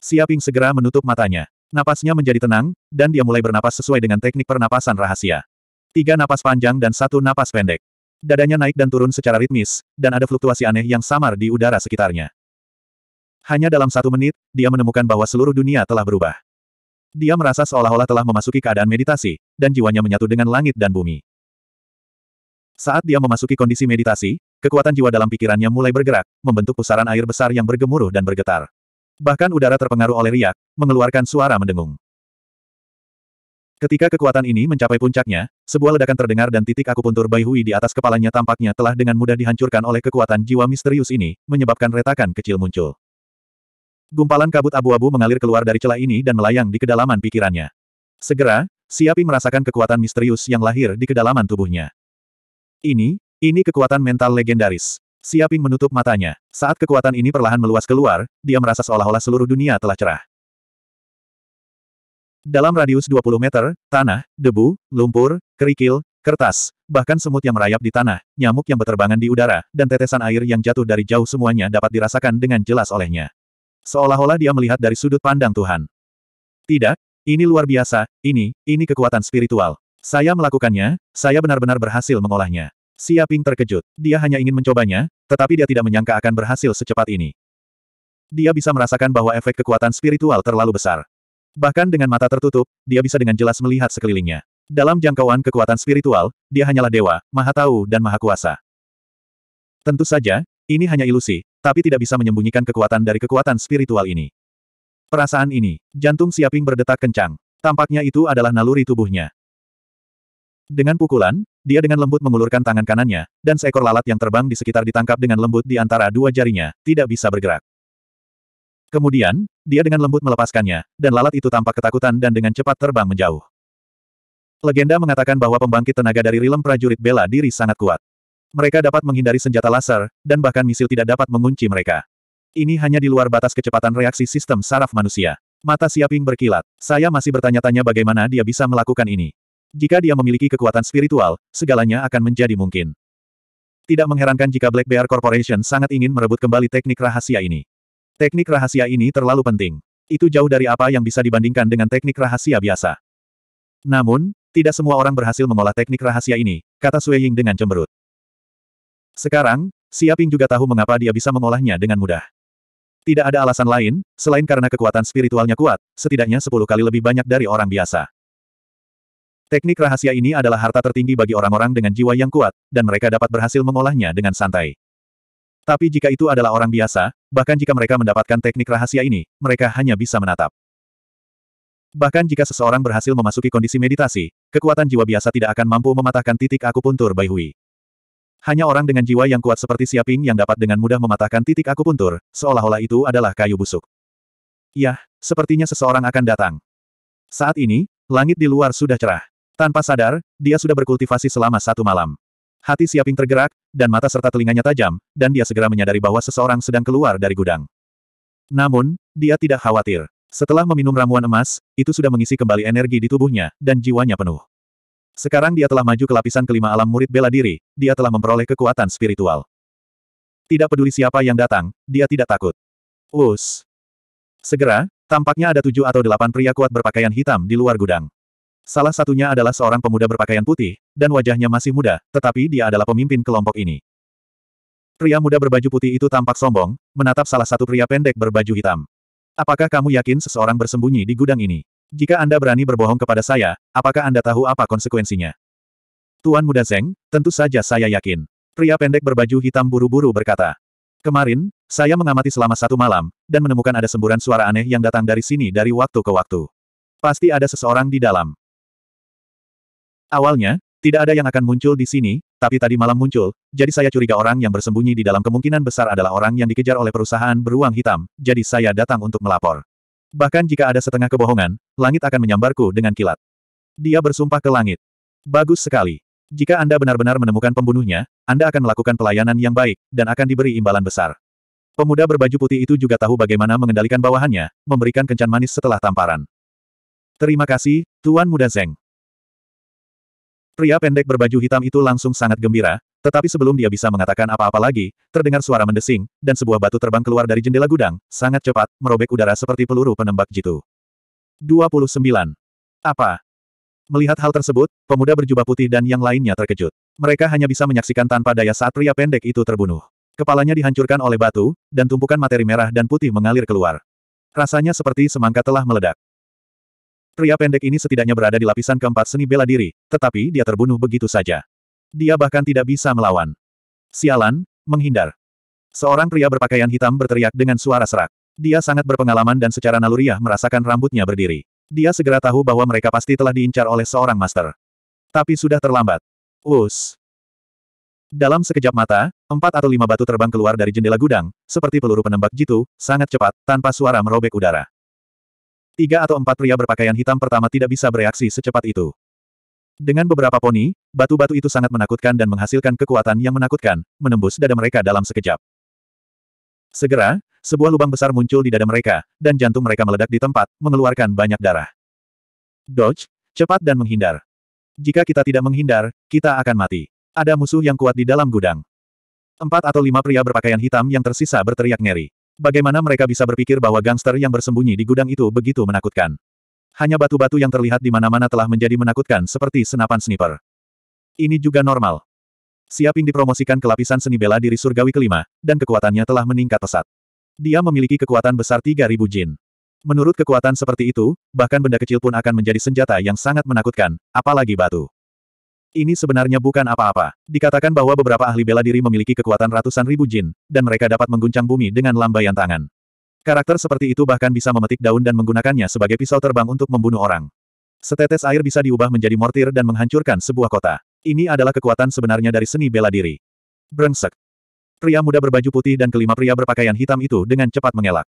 Siaping segera menutup matanya. Napasnya menjadi tenang, dan dia mulai bernapas sesuai dengan teknik pernapasan rahasia. Tiga napas panjang dan satu napas pendek. Dadanya naik dan turun secara ritmis, dan ada fluktuasi aneh yang samar di udara sekitarnya. Hanya dalam satu menit, dia menemukan bahwa seluruh dunia telah berubah. Dia merasa seolah-olah telah memasuki keadaan meditasi, dan jiwanya menyatu dengan langit dan bumi. Saat dia memasuki kondisi meditasi, kekuatan jiwa dalam pikirannya mulai bergerak, membentuk pusaran air besar yang bergemuruh dan bergetar. Bahkan udara terpengaruh oleh riak, mengeluarkan suara mendengung. Ketika kekuatan ini mencapai puncaknya, sebuah ledakan terdengar dan titik akupuntur Bai Hui di atas kepalanya tampaknya telah dengan mudah dihancurkan oleh kekuatan jiwa misterius ini, menyebabkan retakan kecil muncul. Gumpalan kabut abu-abu mengalir keluar dari celah ini dan melayang di kedalaman pikirannya. Segera, Siapi merasakan kekuatan misterius yang lahir di kedalaman tubuhnya. Ini, ini kekuatan mental legendaris. Siapi menutup matanya. Saat kekuatan ini perlahan meluas keluar, dia merasa seolah-olah seluruh dunia telah cerah. Dalam radius 20 meter, tanah, debu, lumpur, kerikil, kertas, bahkan semut yang merayap di tanah, nyamuk yang berterbangan di udara, dan tetesan air yang jatuh dari jauh semuanya dapat dirasakan dengan jelas olehnya. Seolah-olah dia melihat dari sudut pandang Tuhan. Tidak, ini luar biasa, ini, ini kekuatan spiritual. Saya melakukannya, saya benar-benar berhasil mengolahnya. Siaping terkejut. Dia hanya ingin mencobanya, tetapi dia tidak menyangka akan berhasil secepat ini. Dia bisa merasakan bahwa efek kekuatan spiritual terlalu besar. Bahkan dengan mata tertutup, dia bisa dengan jelas melihat sekelilingnya. Dalam jangkauan kekuatan spiritual, dia hanyalah dewa, maha tahu dan maha kuasa. Tentu saja, ini hanya ilusi, tapi tidak bisa menyembunyikan kekuatan dari kekuatan spiritual ini. Perasaan ini, jantung Siaping berdetak kencang. Tampaknya itu adalah naluri tubuhnya. Dengan pukulan, dia dengan lembut mengulurkan tangan kanannya, dan seekor lalat yang terbang di sekitar ditangkap dengan lembut di antara dua jarinya, tidak bisa bergerak. Kemudian, dia dengan lembut melepaskannya, dan lalat itu tampak ketakutan dan dengan cepat terbang menjauh. Legenda mengatakan bahwa pembangkit tenaga dari rilem prajurit bela diri sangat kuat. Mereka dapat menghindari senjata laser, dan bahkan misil tidak dapat mengunci mereka. Ini hanya di luar batas kecepatan reaksi sistem saraf manusia. Mata Siaping berkilat. Saya masih bertanya-tanya bagaimana dia bisa melakukan ini. Jika dia memiliki kekuatan spiritual, segalanya akan menjadi mungkin. Tidak mengherankan jika Black Bear Corporation sangat ingin merebut kembali teknik rahasia ini. Teknik rahasia ini terlalu penting. Itu jauh dari apa yang bisa dibandingkan dengan teknik rahasia biasa. Namun, tidak semua orang berhasil mengolah teknik rahasia ini, kata Sui Ying dengan cemberut. Sekarang, Siaping juga tahu mengapa dia bisa mengolahnya dengan mudah. Tidak ada alasan lain, selain karena kekuatan spiritualnya kuat, setidaknya sepuluh kali lebih banyak dari orang biasa. Teknik rahasia ini adalah harta tertinggi bagi orang-orang dengan jiwa yang kuat, dan mereka dapat berhasil mengolahnya dengan santai. Tapi jika itu adalah orang biasa, bahkan jika mereka mendapatkan teknik rahasia ini, mereka hanya bisa menatap. Bahkan jika seseorang berhasil memasuki kondisi meditasi, kekuatan jiwa biasa tidak akan mampu mematahkan titik akupuntur Baihui. Hanya orang dengan jiwa yang kuat seperti Siaping yang dapat dengan mudah mematahkan titik akupuntur, seolah-olah itu adalah kayu busuk. Yah, sepertinya seseorang akan datang. Saat ini, langit di luar sudah cerah. Tanpa sadar, dia sudah berkultivasi selama satu malam. Hati Siaping tergerak, dan mata serta telinganya tajam, dan dia segera menyadari bahwa seseorang sedang keluar dari gudang. Namun, dia tidak khawatir. Setelah meminum ramuan emas, itu sudah mengisi kembali energi di tubuhnya, dan jiwanya penuh. Sekarang dia telah maju ke lapisan kelima alam murid bela diri, dia telah memperoleh kekuatan spiritual. Tidak peduli siapa yang datang, dia tidak takut. Us. Segera, tampaknya ada tujuh atau delapan pria kuat berpakaian hitam di luar gudang. Salah satunya adalah seorang pemuda berpakaian putih, dan wajahnya masih muda, tetapi dia adalah pemimpin kelompok ini. Pria muda berbaju putih itu tampak sombong, menatap salah satu pria pendek berbaju hitam. Apakah kamu yakin seseorang bersembunyi di gudang ini? Jika Anda berani berbohong kepada saya, apakah Anda tahu apa konsekuensinya? Tuan Muda Zeng, tentu saja saya yakin. Pria pendek berbaju hitam buru-buru berkata. Kemarin, saya mengamati selama satu malam, dan menemukan ada semburan suara aneh yang datang dari sini dari waktu ke waktu. Pasti ada seseorang di dalam. Awalnya, tidak ada yang akan muncul di sini, tapi tadi malam muncul, jadi saya curiga orang yang bersembunyi di dalam kemungkinan besar adalah orang yang dikejar oleh perusahaan beruang hitam, jadi saya datang untuk melapor. Bahkan jika ada setengah kebohongan, langit akan menyambarku dengan kilat. Dia bersumpah ke langit. Bagus sekali. Jika Anda benar-benar menemukan pembunuhnya, Anda akan melakukan pelayanan yang baik, dan akan diberi imbalan besar. Pemuda berbaju putih itu juga tahu bagaimana mengendalikan bawahannya, memberikan kencan manis setelah tamparan. Terima kasih, Tuan Muda Zeng. Pria pendek berbaju hitam itu langsung sangat gembira, tetapi sebelum dia bisa mengatakan apa-apa lagi, terdengar suara mendesing, dan sebuah batu terbang keluar dari jendela gudang, sangat cepat, merobek udara seperti peluru penembak jitu. 29. Apa? Melihat hal tersebut, pemuda berjubah putih dan yang lainnya terkejut. Mereka hanya bisa menyaksikan tanpa daya saat pria pendek itu terbunuh. Kepalanya dihancurkan oleh batu, dan tumpukan materi merah dan putih mengalir keluar. Rasanya seperti semangka telah meledak. Pria pendek ini setidaknya berada di lapisan keempat seni bela diri, tetapi dia terbunuh begitu saja. Dia bahkan tidak bisa melawan. Sialan, menghindar. Seorang pria berpakaian hitam berteriak dengan suara serak. Dia sangat berpengalaman dan secara naluriah merasakan rambutnya berdiri. Dia segera tahu bahwa mereka pasti telah diincar oleh seorang master. Tapi sudah terlambat. Us. Dalam sekejap mata, empat atau lima batu terbang keluar dari jendela gudang, seperti peluru penembak jitu, sangat cepat, tanpa suara merobek udara. Tiga atau empat pria berpakaian hitam pertama tidak bisa bereaksi secepat itu. Dengan beberapa poni, batu-batu itu sangat menakutkan dan menghasilkan kekuatan yang menakutkan, menembus dada mereka dalam sekejap. Segera, sebuah lubang besar muncul di dada mereka, dan jantung mereka meledak di tempat, mengeluarkan banyak darah. Dodge, cepat dan menghindar. Jika kita tidak menghindar, kita akan mati. Ada musuh yang kuat di dalam gudang. Empat atau lima pria berpakaian hitam yang tersisa berteriak ngeri. Bagaimana mereka bisa berpikir bahwa gangster yang bersembunyi di gudang itu begitu menakutkan? hanya batu-batu yang terlihat di mana-mana telah menjadi menakutkan seperti senapan sniper. Ini juga normal. Siaping dipromosikan ke lapisan seni bela diri surgawi kelima, dan kekuatannya telah meningkat pesat. Dia memiliki kekuatan besar 3.000 jin. Menurut kekuatan seperti itu, bahkan benda kecil pun akan menjadi senjata yang sangat menakutkan, apalagi batu. Ini sebenarnya bukan apa-apa. Dikatakan bahwa beberapa ahli bela diri memiliki kekuatan ratusan ribu jin, dan mereka dapat mengguncang bumi dengan lambaian tangan. Karakter seperti itu bahkan bisa memetik daun dan menggunakannya sebagai pisau terbang untuk membunuh orang. Setetes air bisa diubah menjadi mortir dan menghancurkan sebuah kota. Ini adalah kekuatan sebenarnya dari seni bela diri. Brengsek. Pria muda berbaju putih dan kelima pria berpakaian hitam itu dengan cepat mengelak.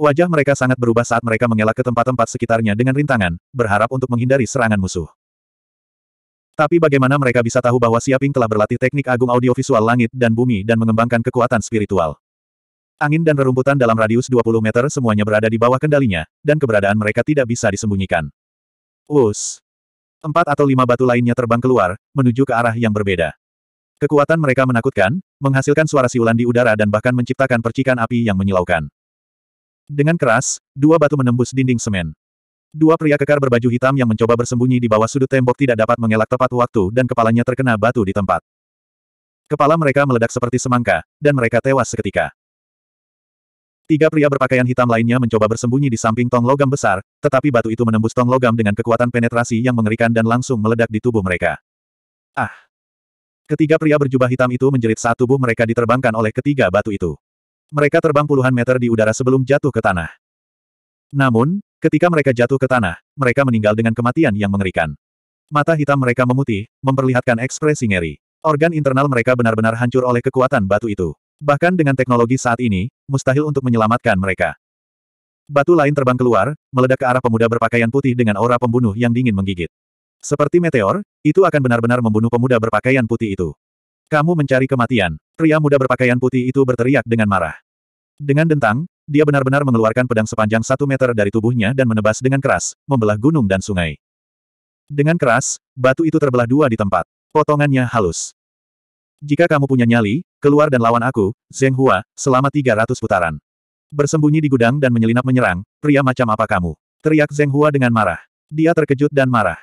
Wajah mereka sangat berubah saat mereka mengelak ke tempat-tempat sekitarnya dengan rintangan, berharap untuk menghindari serangan musuh. Tapi bagaimana mereka bisa tahu bahwa Siaping telah berlatih teknik agung audiovisual langit dan bumi dan mengembangkan kekuatan spiritual? Angin dan rerumputan dalam radius 20 meter semuanya berada di bawah kendalinya, dan keberadaan mereka tidak bisa disembunyikan. Wus! Empat atau lima batu lainnya terbang keluar, menuju ke arah yang berbeda. Kekuatan mereka menakutkan, menghasilkan suara siulan di udara dan bahkan menciptakan percikan api yang menyilaukan. Dengan keras, dua batu menembus dinding semen. Dua pria kekar berbaju hitam yang mencoba bersembunyi di bawah sudut tembok tidak dapat mengelak tepat waktu dan kepalanya terkena batu di tempat. Kepala mereka meledak seperti semangka, dan mereka tewas seketika. Tiga pria berpakaian hitam lainnya mencoba bersembunyi di samping tong logam besar, tetapi batu itu menembus tong logam dengan kekuatan penetrasi yang mengerikan dan langsung meledak di tubuh mereka. Ah! Ketiga pria berjubah hitam itu menjerit saat tubuh mereka diterbangkan oleh ketiga batu itu. Mereka terbang puluhan meter di udara sebelum jatuh ke tanah. Namun, ketika mereka jatuh ke tanah, mereka meninggal dengan kematian yang mengerikan. Mata hitam mereka memutih, memperlihatkan ekspresi ngeri. Organ internal mereka benar-benar hancur oleh kekuatan batu itu. Bahkan dengan teknologi saat ini, mustahil untuk menyelamatkan mereka. Batu lain terbang keluar, meledak ke arah pemuda berpakaian putih dengan aura pembunuh yang dingin menggigit. Seperti meteor, itu akan benar-benar membunuh pemuda berpakaian putih itu. Kamu mencari kematian. Pria muda berpakaian putih itu berteriak dengan marah. Dengan dentang, dia benar-benar mengeluarkan pedang sepanjang satu meter dari tubuhnya dan menebas dengan keras, membelah gunung dan sungai. Dengan keras, batu itu terbelah dua di tempat. Potongannya halus. Jika kamu punya nyali, keluar dan lawan aku, Zheng Hua, selama 300 putaran. Bersembunyi di gudang dan menyelinap menyerang, pria macam apa kamu? Teriak Zheng Hua dengan marah. Dia terkejut dan marah.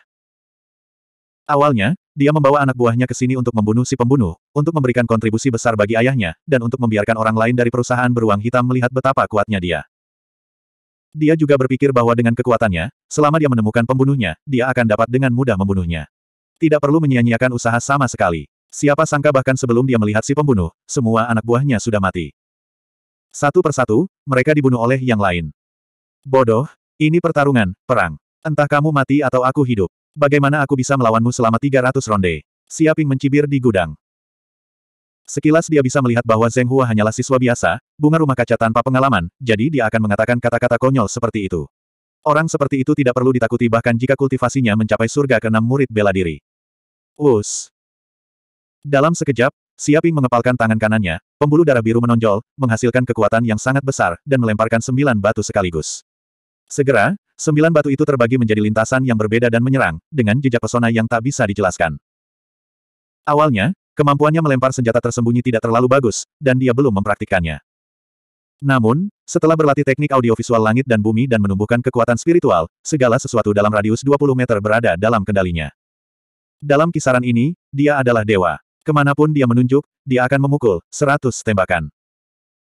Awalnya, dia membawa anak buahnya ke sini untuk membunuh si pembunuh, untuk memberikan kontribusi besar bagi ayahnya, dan untuk membiarkan orang lain dari perusahaan beruang hitam melihat betapa kuatnya dia. Dia juga berpikir bahwa dengan kekuatannya, selama dia menemukan pembunuhnya, dia akan dapat dengan mudah membunuhnya. Tidak perlu menyia-nyiakan usaha sama sekali. Siapa sangka bahkan sebelum dia melihat si pembunuh, semua anak buahnya sudah mati. Satu persatu, mereka dibunuh oleh yang lain. Bodoh, ini pertarungan, perang. Entah kamu mati atau aku hidup. Bagaimana aku bisa melawanmu selama 300 ronde? Siaping mencibir di gudang. Sekilas dia bisa melihat bahwa Zheng Hua hanyalah siswa biasa, bunga rumah kaca tanpa pengalaman, jadi dia akan mengatakan kata-kata konyol seperti itu. Orang seperti itu tidak perlu ditakuti bahkan jika kultivasinya mencapai surga keenam murid bela diri. Us. Dalam sekejap, Siaping mengepalkan tangan kanannya, pembuluh darah biru menonjol, menghasilkan kekuatan yang sangat besar, dan melemparkan sembilan batu sekaligus. Segera, sembilan batu itu terbagi menjadi lintasan yang berbeda dan menyerang, dengan jejak pesona yang tak bisa dijelaskan. Awalnya, kemampuannya melempar senjata tersembunyi tidak terlalu bagus, dan dia belum mempraktikkannya. Namun, setelah berlatih teknik audiovisual langit dan bumi dan menumbuhkan kekuatan spiritual, segala sesuatu dalam radius 20 meter berada dalam kendalinya. Dalam kisaran ini, dia adalah dewa. Kemanapun dia menunjuk, dia akan memukul seratus tembakan.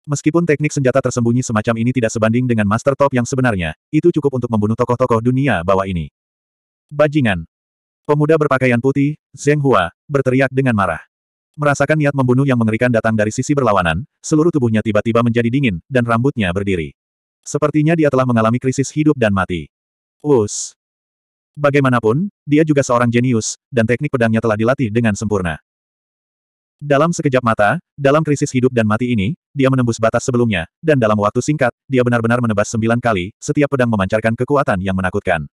Meskipun teknik senjata tersembunyi semacam ini tidak sebanding dengan master top yang sebenarnya, itu cukup untuk membunuh tokoh-tokoh dunia bawah ini. Bajingan. Pemuda berpakaian putih, Zheng Hua, berteriak dengan marah. Merasakan niat membunuh yang mengerikan datang dari sisi berlawanan, seluruh tubuhnya tiba-tiba menjadi dingin, dan rambutnya berdiri. Sepertinya dia telah mengalami krisis hidup dan mati. Us. Bagaimanapun, dia juga seorang jenius, dan teknik pedangnya telah dilatih dengan sempurna. Dalam sekejap mata, dalam krisis hidup dan mati ini, dia menembus batas sebelumnya, dan dalam waktu singkat, dia benar-benar menebas sembilan kali, setiap pedang memancarkan kekuatan yang menakutkan.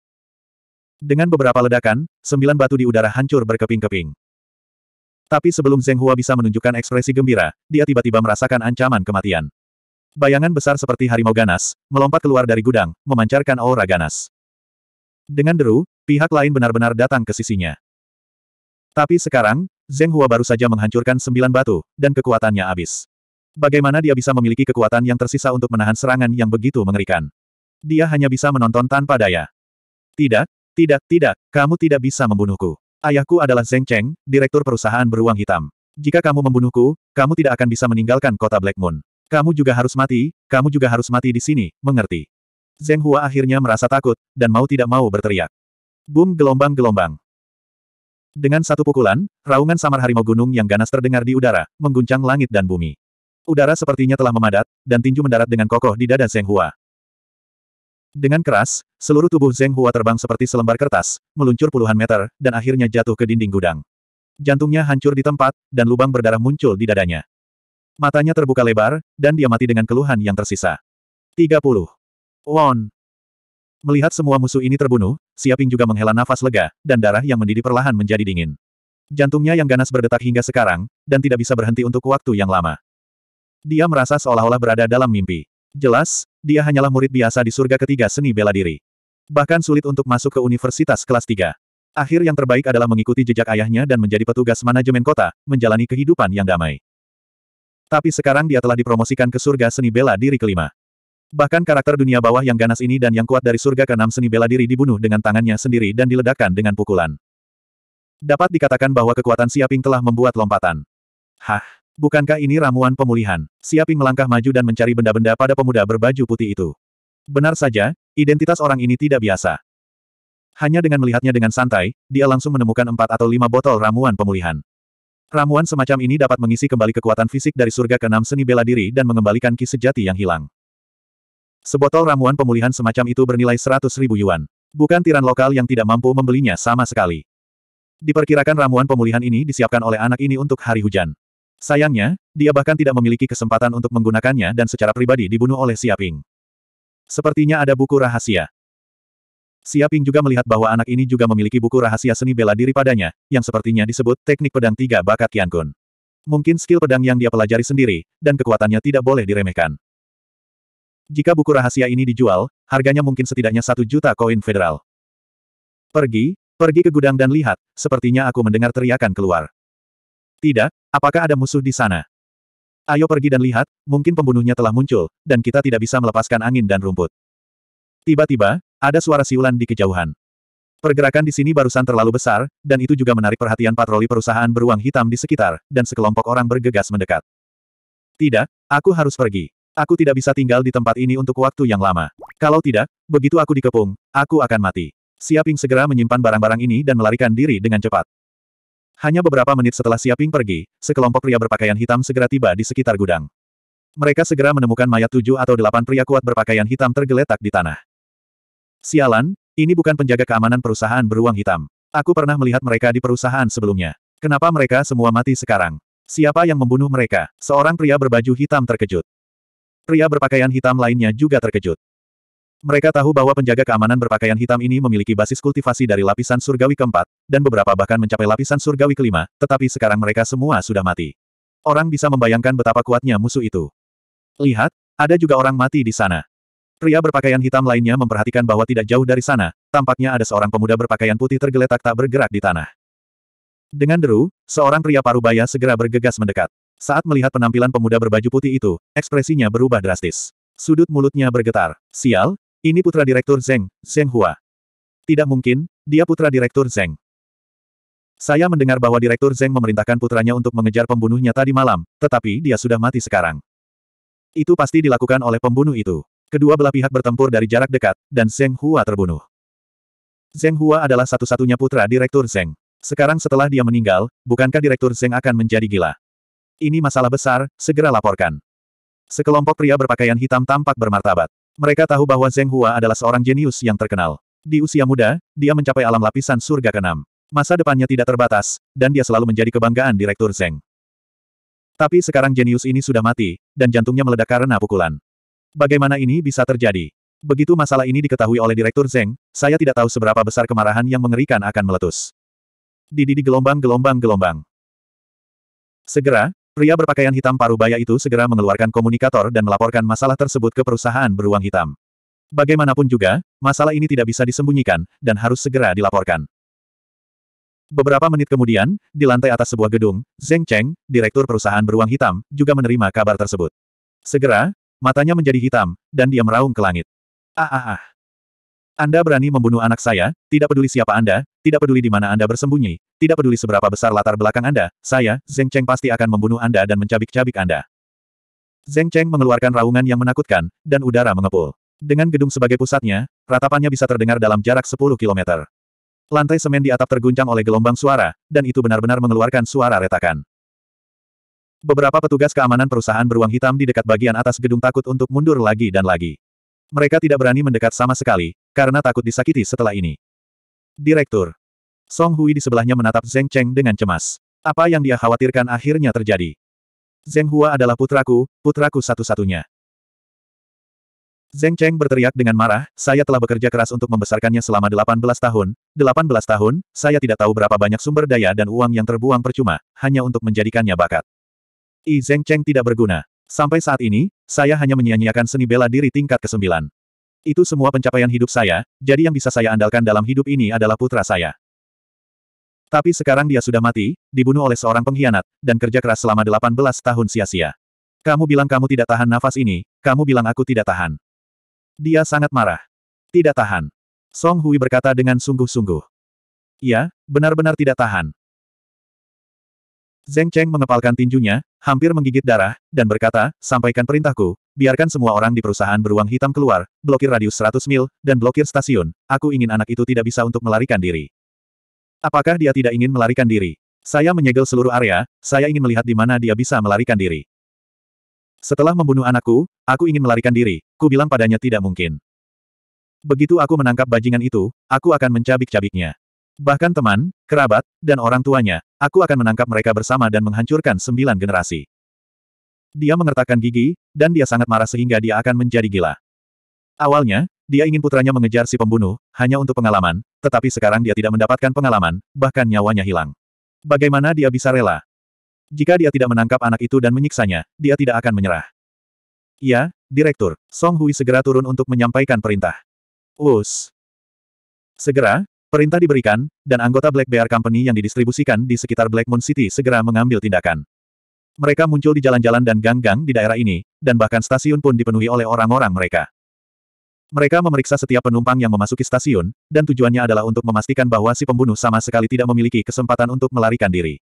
Dengan beberapa ledakan, sembilan batu di udara hancur berkeping-keping. Tapi sebelum Zheng Hua bisa menunjukkan ekspresi gembira, dia tiba-tiba merasakan ancaman kematian. Bayangan besar seperti harimau ganas, melompat keluar dari gudang, memancarkan aura ganas. Dengan deru, pihak lain benar-benar datang ke sisinya. Tapi sekarang, Zeng Hua baru saja menghancurkan sembilan batu, dan kekuatannya habis. Bagaimana dia bisa memiliki kekuatan yang tersisa untuk menahan serangan yang begitu mengerikan? Dia hanya bisa menonton tanpa daya. Tidak, tidak, tidak, kamu tidak bisa membunuhku. Ayahku adalah Zeng Cheng, direktur perusahaan beruang hitam. Jika kamu membunuhku, kamu tidak akan bisa meninggalkan kota Black Moon. Kamu juga harus mati, kamu juga harus mati di sini, mengerti? Zeng Hua akhirnya merasa takut, dan mau tidak mau berteriak. Boom gelombang-gelombang. Dengan satu pukulan, raungan samar harimau gunung yang ganas terdengar di udara, mengguncang langit dan bumi. Udara sepertinya telah memadat, dan tinju mendarat dengan kokoh di dada Zeng Hua. Dengan keras, seluruh tubuh Zeng Hua terbang seperti selembar kertas, meluncur puluhan meter, dan akhirnya jatuh ke dinding gudang. Jantungnya hancur di tempat, dan lubang berdarah muncul di dadanya. Matanya terbuka lebar, dan dia mati dengan keluhan yang tersisa. 30. Won. Melihat semua musuh ini terbunuh, Siaping juga menghela nafas lega, dan darah yang mendidih perlahan menjadi dingin. Jantungnya yang ganas berdetak hingga sekarang, dan tidak bisa berhenti untuk waktu yang lama. Dia merasa seolah-olah berada dalam mimpi. Jelas, dia hanyalah murid biasa di surga ketiga seni bela diri. Bahkan sulit untuk masuk ke universitas kelas Tiga. Akhir yang terbaik adalah mengikuti jejak ayahnya dan menjadi petugas manajemen kota, menjalani kehidupan yang damai. Tapi sekarang dia telah dipromosikan ke surga seni bela diri kelima. Bahkan karakter dunia bawah yang ganas ini dan yang kuat dari surga keenam seni bela diri dibunuh dengan tangannya sendiri dan diledakkan dengan pukulan. Dapat dikatakan bahwa kekuatan Siaping telah membuat lompatan. Hah, bukankah ini ramuan pemulihan? Siaping melangkah maju dan mencari benda-benda pada pemuda berbaju putih itu. Benar saja, identitas orang ini tidak biasa. Hanya dengan melihatnya dengan santai, dia langsung menemukan empat atau lima botol ramuan pemulihan. Ramuan semacam ini dapat mengisi kembali kekuatan fisik dari surga keenam seni bela diri dan mengembalikan ki sejati yang hilang. Sebotol ramuan pemulihan semacam itu bernilai 100 ribu yuan. Bukan tiran lokal yang tidak mampu membelinya sama sekali. Diperkirakan ramuan pemulihan ini disiapkan oleh anak ini untuk hari hujan. Sayangnya, dia bahkan tidak memiliki kesempatan untuk menggunakannya dan secara pribadi dibunuh oleh Siaping. Sepertinya ada buku rahasia. Siaping juga melihat bahwa anak ini juga memiliki buku rahasia seni bela diri padanya, yang sepertinya disebut teknik pedang tiga bakat Kian Kun. Mungkin skill pedang yang dia pelajari sendiri, dan kekuatannya tidak boleh diremehkan. Jika buku rahasia ini dijual, harganya mungkin setidaknya satu juta koin federal. Pergi, pergi ke gudang dan lihat, sepertinya aku mendengar teriakan keluar. Tidak, apakah ada musuh di sana? Ayo pergi dan lihat, mungkin pembunuhnya telah muncul, dan kita tidak bisa melepaskan angin dan rumput. Tiba-tiba, ada suara siulan di kejauhan. Pergerakan di sini barusan terlalu besar, dan itu juga menarik perhatian patroli perusahaan beruang hitam di sekitar, dan sekelompok orang bergegas mendekat. Tidak, aku harus pergi. Aku tidak bisa tinggal di tempat ini untuk waktu yang lama. Kalau tidak, begitu aku dikepung, aku akan mati. Siaping segera menyimpan barang-barang ini dan melarikan diri dengan cepat. Hanya beberapa menit setelah Siaping pergi, sekelompok pria berpakaian hitam segera tiba di sekitar gudang. Mereka segera menemukan mayat tujuh atau delapan pria kuat berpakaian hitam tergeletak di tanah. Sialan, ini bukan penjaga keamanan perusahaan beruang hitam. Aku pernah melihat mereka di perusahaan sebelumnya. Kenapa mereka semua mati sekarang? Siapa yang membunuh mereka? Seorang pria berbaju hitam terkejut. Pria berpakaian hitam lainnya juga terkejut. Mereka tahu bahwa penjaga keamanan berpakaian hitam ini memiliki basis kultivasi dari lapisan surgawi keempat, dan beberapa bahkan mencapai lapisan surgawi kelima, tetapi sekarang mereka semua sudah mati. Orang bisa membayangkan betapa kuatnya musuh itu. Lihat, ada juga orang mati di sana. Pria berpakaian hitam lainnya memperhatikan bahwa tidak jauh dari sana, tampaknya ada seorang pemuda berpakaian putih tergeletak tak bergerak di tanah. Dengan deru, seorang pria parubaya segera bergegas mendekat. Saat melihat penampilan pemuda berbaju putih itu, ekspresinya berubah drastis. Sudut mulutnya bergetar. Sial, ini putra direktur Zeng, Zeng Hua. Tidak mungkin, dia putra direktur Zeng. Saya mendengar bahwa direktur Zeng memerintahkan putranya untuk mengejar pembunuhnya tadi malam, tetapi dia sudah mati sekarang. Itu pasti dilakukan oleh pembunuh itu. Kedua belah pihak bertempur dari jarak dekat, dan Zeng Hua terbunuh. Zeng Hua adalah satu-satunya putra direktur Zeng. Sekarang setelah dia meninggal, bukankah direktur Zeng akan menjadi gila? Ini masalah besar, segera laporkan. Sekelompok pria berpakaian hitam tampak bermartabat. Mereka tahu bahwa Zheng Hua adalah seorang jenius yang terkenal. Di usia muda, dia mencapai alam lapisan surga keenam. Masa depannya tidak terbatas, dan dia selalu menjadi kebanggaan Direktur Zeng. Tapi sekarang jenius ini sudah mati, dan jantungnya meledak karena pukulan. Bagaimana ini bisa terjadi? Begitu masalah ini diketahui oleh Direktur Zeng, saya tidak tahu seberapa besar kemarahan yang mengerikan akan meletus. di gelombang-gelombang-gelombang. Segera, Pria berpakaian hitam paruh baya itu segera mengeluarkan komunikator dan melaporkan masalah tersebut ke perusahaan beruang hitam. Bagaimanapun juga, masalah ini tidak bisa disembunyikan, dan harus segera dilaporkan. Beberapa menit kemudian, di lantai atas sebuah gedung, Zeng Cheng, direktur perusahaan beruang hitam, juga menerima kabar tersebut. Segera, matanya menjadi hitam, dan dia meraung ke langit. Ah ah ah. Anda berani membunuh anak saya, tidak peduli siapa Anda, tidak peduli di mana Anda bersembunyi, tidak peduli seberapa besar latar belakang Anda, saya, Zeng Cheng pasti akan membunuh Anda dan mencabik-cabik Anda. Zeng Cheng mengeluarkan raungan yang menakutkan, dan udara mengepul. Dengan gedung sebagai pusatnya, ratapannya bisa terdengar dalam jarak 10 kilometer. Lantai semen di atap terguncang oleh gelombang suara, dan itu benar-benar mengeluarkan suara retakan. Beberapa petugas keamanan perusahaan beruang hitam di dekat bagian atas gedung takut untuk mundur lagi dan lagi. Mereka tidak berani mendekat sama sekali, karena takut disakiti setelah ini. Direktur. Song Hui di sebelahnya menatap Zeng Cheng dengan cemas. Apa yang dia khawatirkan akhirnya terjadi. Zeng Hua adalah putraku, putraku satu-satunya. Zeng Cheng berteriak dengan marah, saya telah bekerja keras untuk membesarkannya selama 18 tahun, 18 tahun, saya tidak tahu berapa banyak sumber daya dan uang yang terbuang percuma, hanya untuk menjadikannya bakat. I Zeng Cheng tidak berguna. Sampai saat ini, saya hanya menyia-nyiakan seni bela diri tingkat ke-9. Itu semua pencapaian hidup saya, jadi yang bisa saya andalkan dalam hidup ini adalah putra saya. Tapi sekarang dia sudah mati, dibunuh oleh seorang pengkhianat, dan kerja keras selama 18 tahun sia-sia. Kamu bilang kamu tidak tahan nafas ini, kamu bilang aku tidak tahan. Dia sangat marah. Tidak tahan. Song Hui berkata dengan sungguh-sungguh. Ya, benar-benar tidak tahan. Zeng Cheng mengepalkan tinjunya, hampir menggigit darah, dan berkata, sampaikan perintahku, biarkan semua orang di perusahaan beruang hitam keluar, blokir radius 100 mil, dan blokir stasiun, aku ingin anak itu tidak bisa untuk melarikan diri. Apakah dia tidak ingin melarikan diri? Saya menyegel seluruh area, saya ingin melihat di mana dia bisa melarikan diri. Setelah membunuh anakku, aku ingin melarikan diri, ku bilang padanya tidak mungkin. Begitu aku menangkap bajingan itu, aku akan mencabik-cabiknya. Bahkan teman, kerabat, dan orang tuanya, aku akan menangkap mereka bersama dan menghancurkan sembilan generasi. Dia mengertakkan gigi, dan dia sangat marah sehingga dia akan menjadi gila. Awalnya, dia ingin putranya mengejar si pembunuh, hanya untuk pengalaman, tetapi sekarang dia tidak mendapatkan pengalaman, bahkan nyawanya hilang. Bagaimana dia bisa rela? Jika dia tidak menangkap anak itu dan menyiksanya, dia tidak akan menyerah. Ya, Direktur, Song Hui segera turun untuk menyampaikan perintah. Us. Segera, perintah diberikan, dan anggota Black Bear Company yang didistribusikan di sekitar Black Moon City segera mengambil tindakan. Mereka muncul di jalan-jalan dan gang-gang di daerah ini, dan bahkan stasiun pun dipenuhi oleh orang-orang mereka. Mereka memeriksa setiap penumpang yang memasuki stasiun, dan tujuannya adalah untuk memastikan bahwa si pembunuh sama sekali tidak memiliki kesempatan untuk melarikan diri.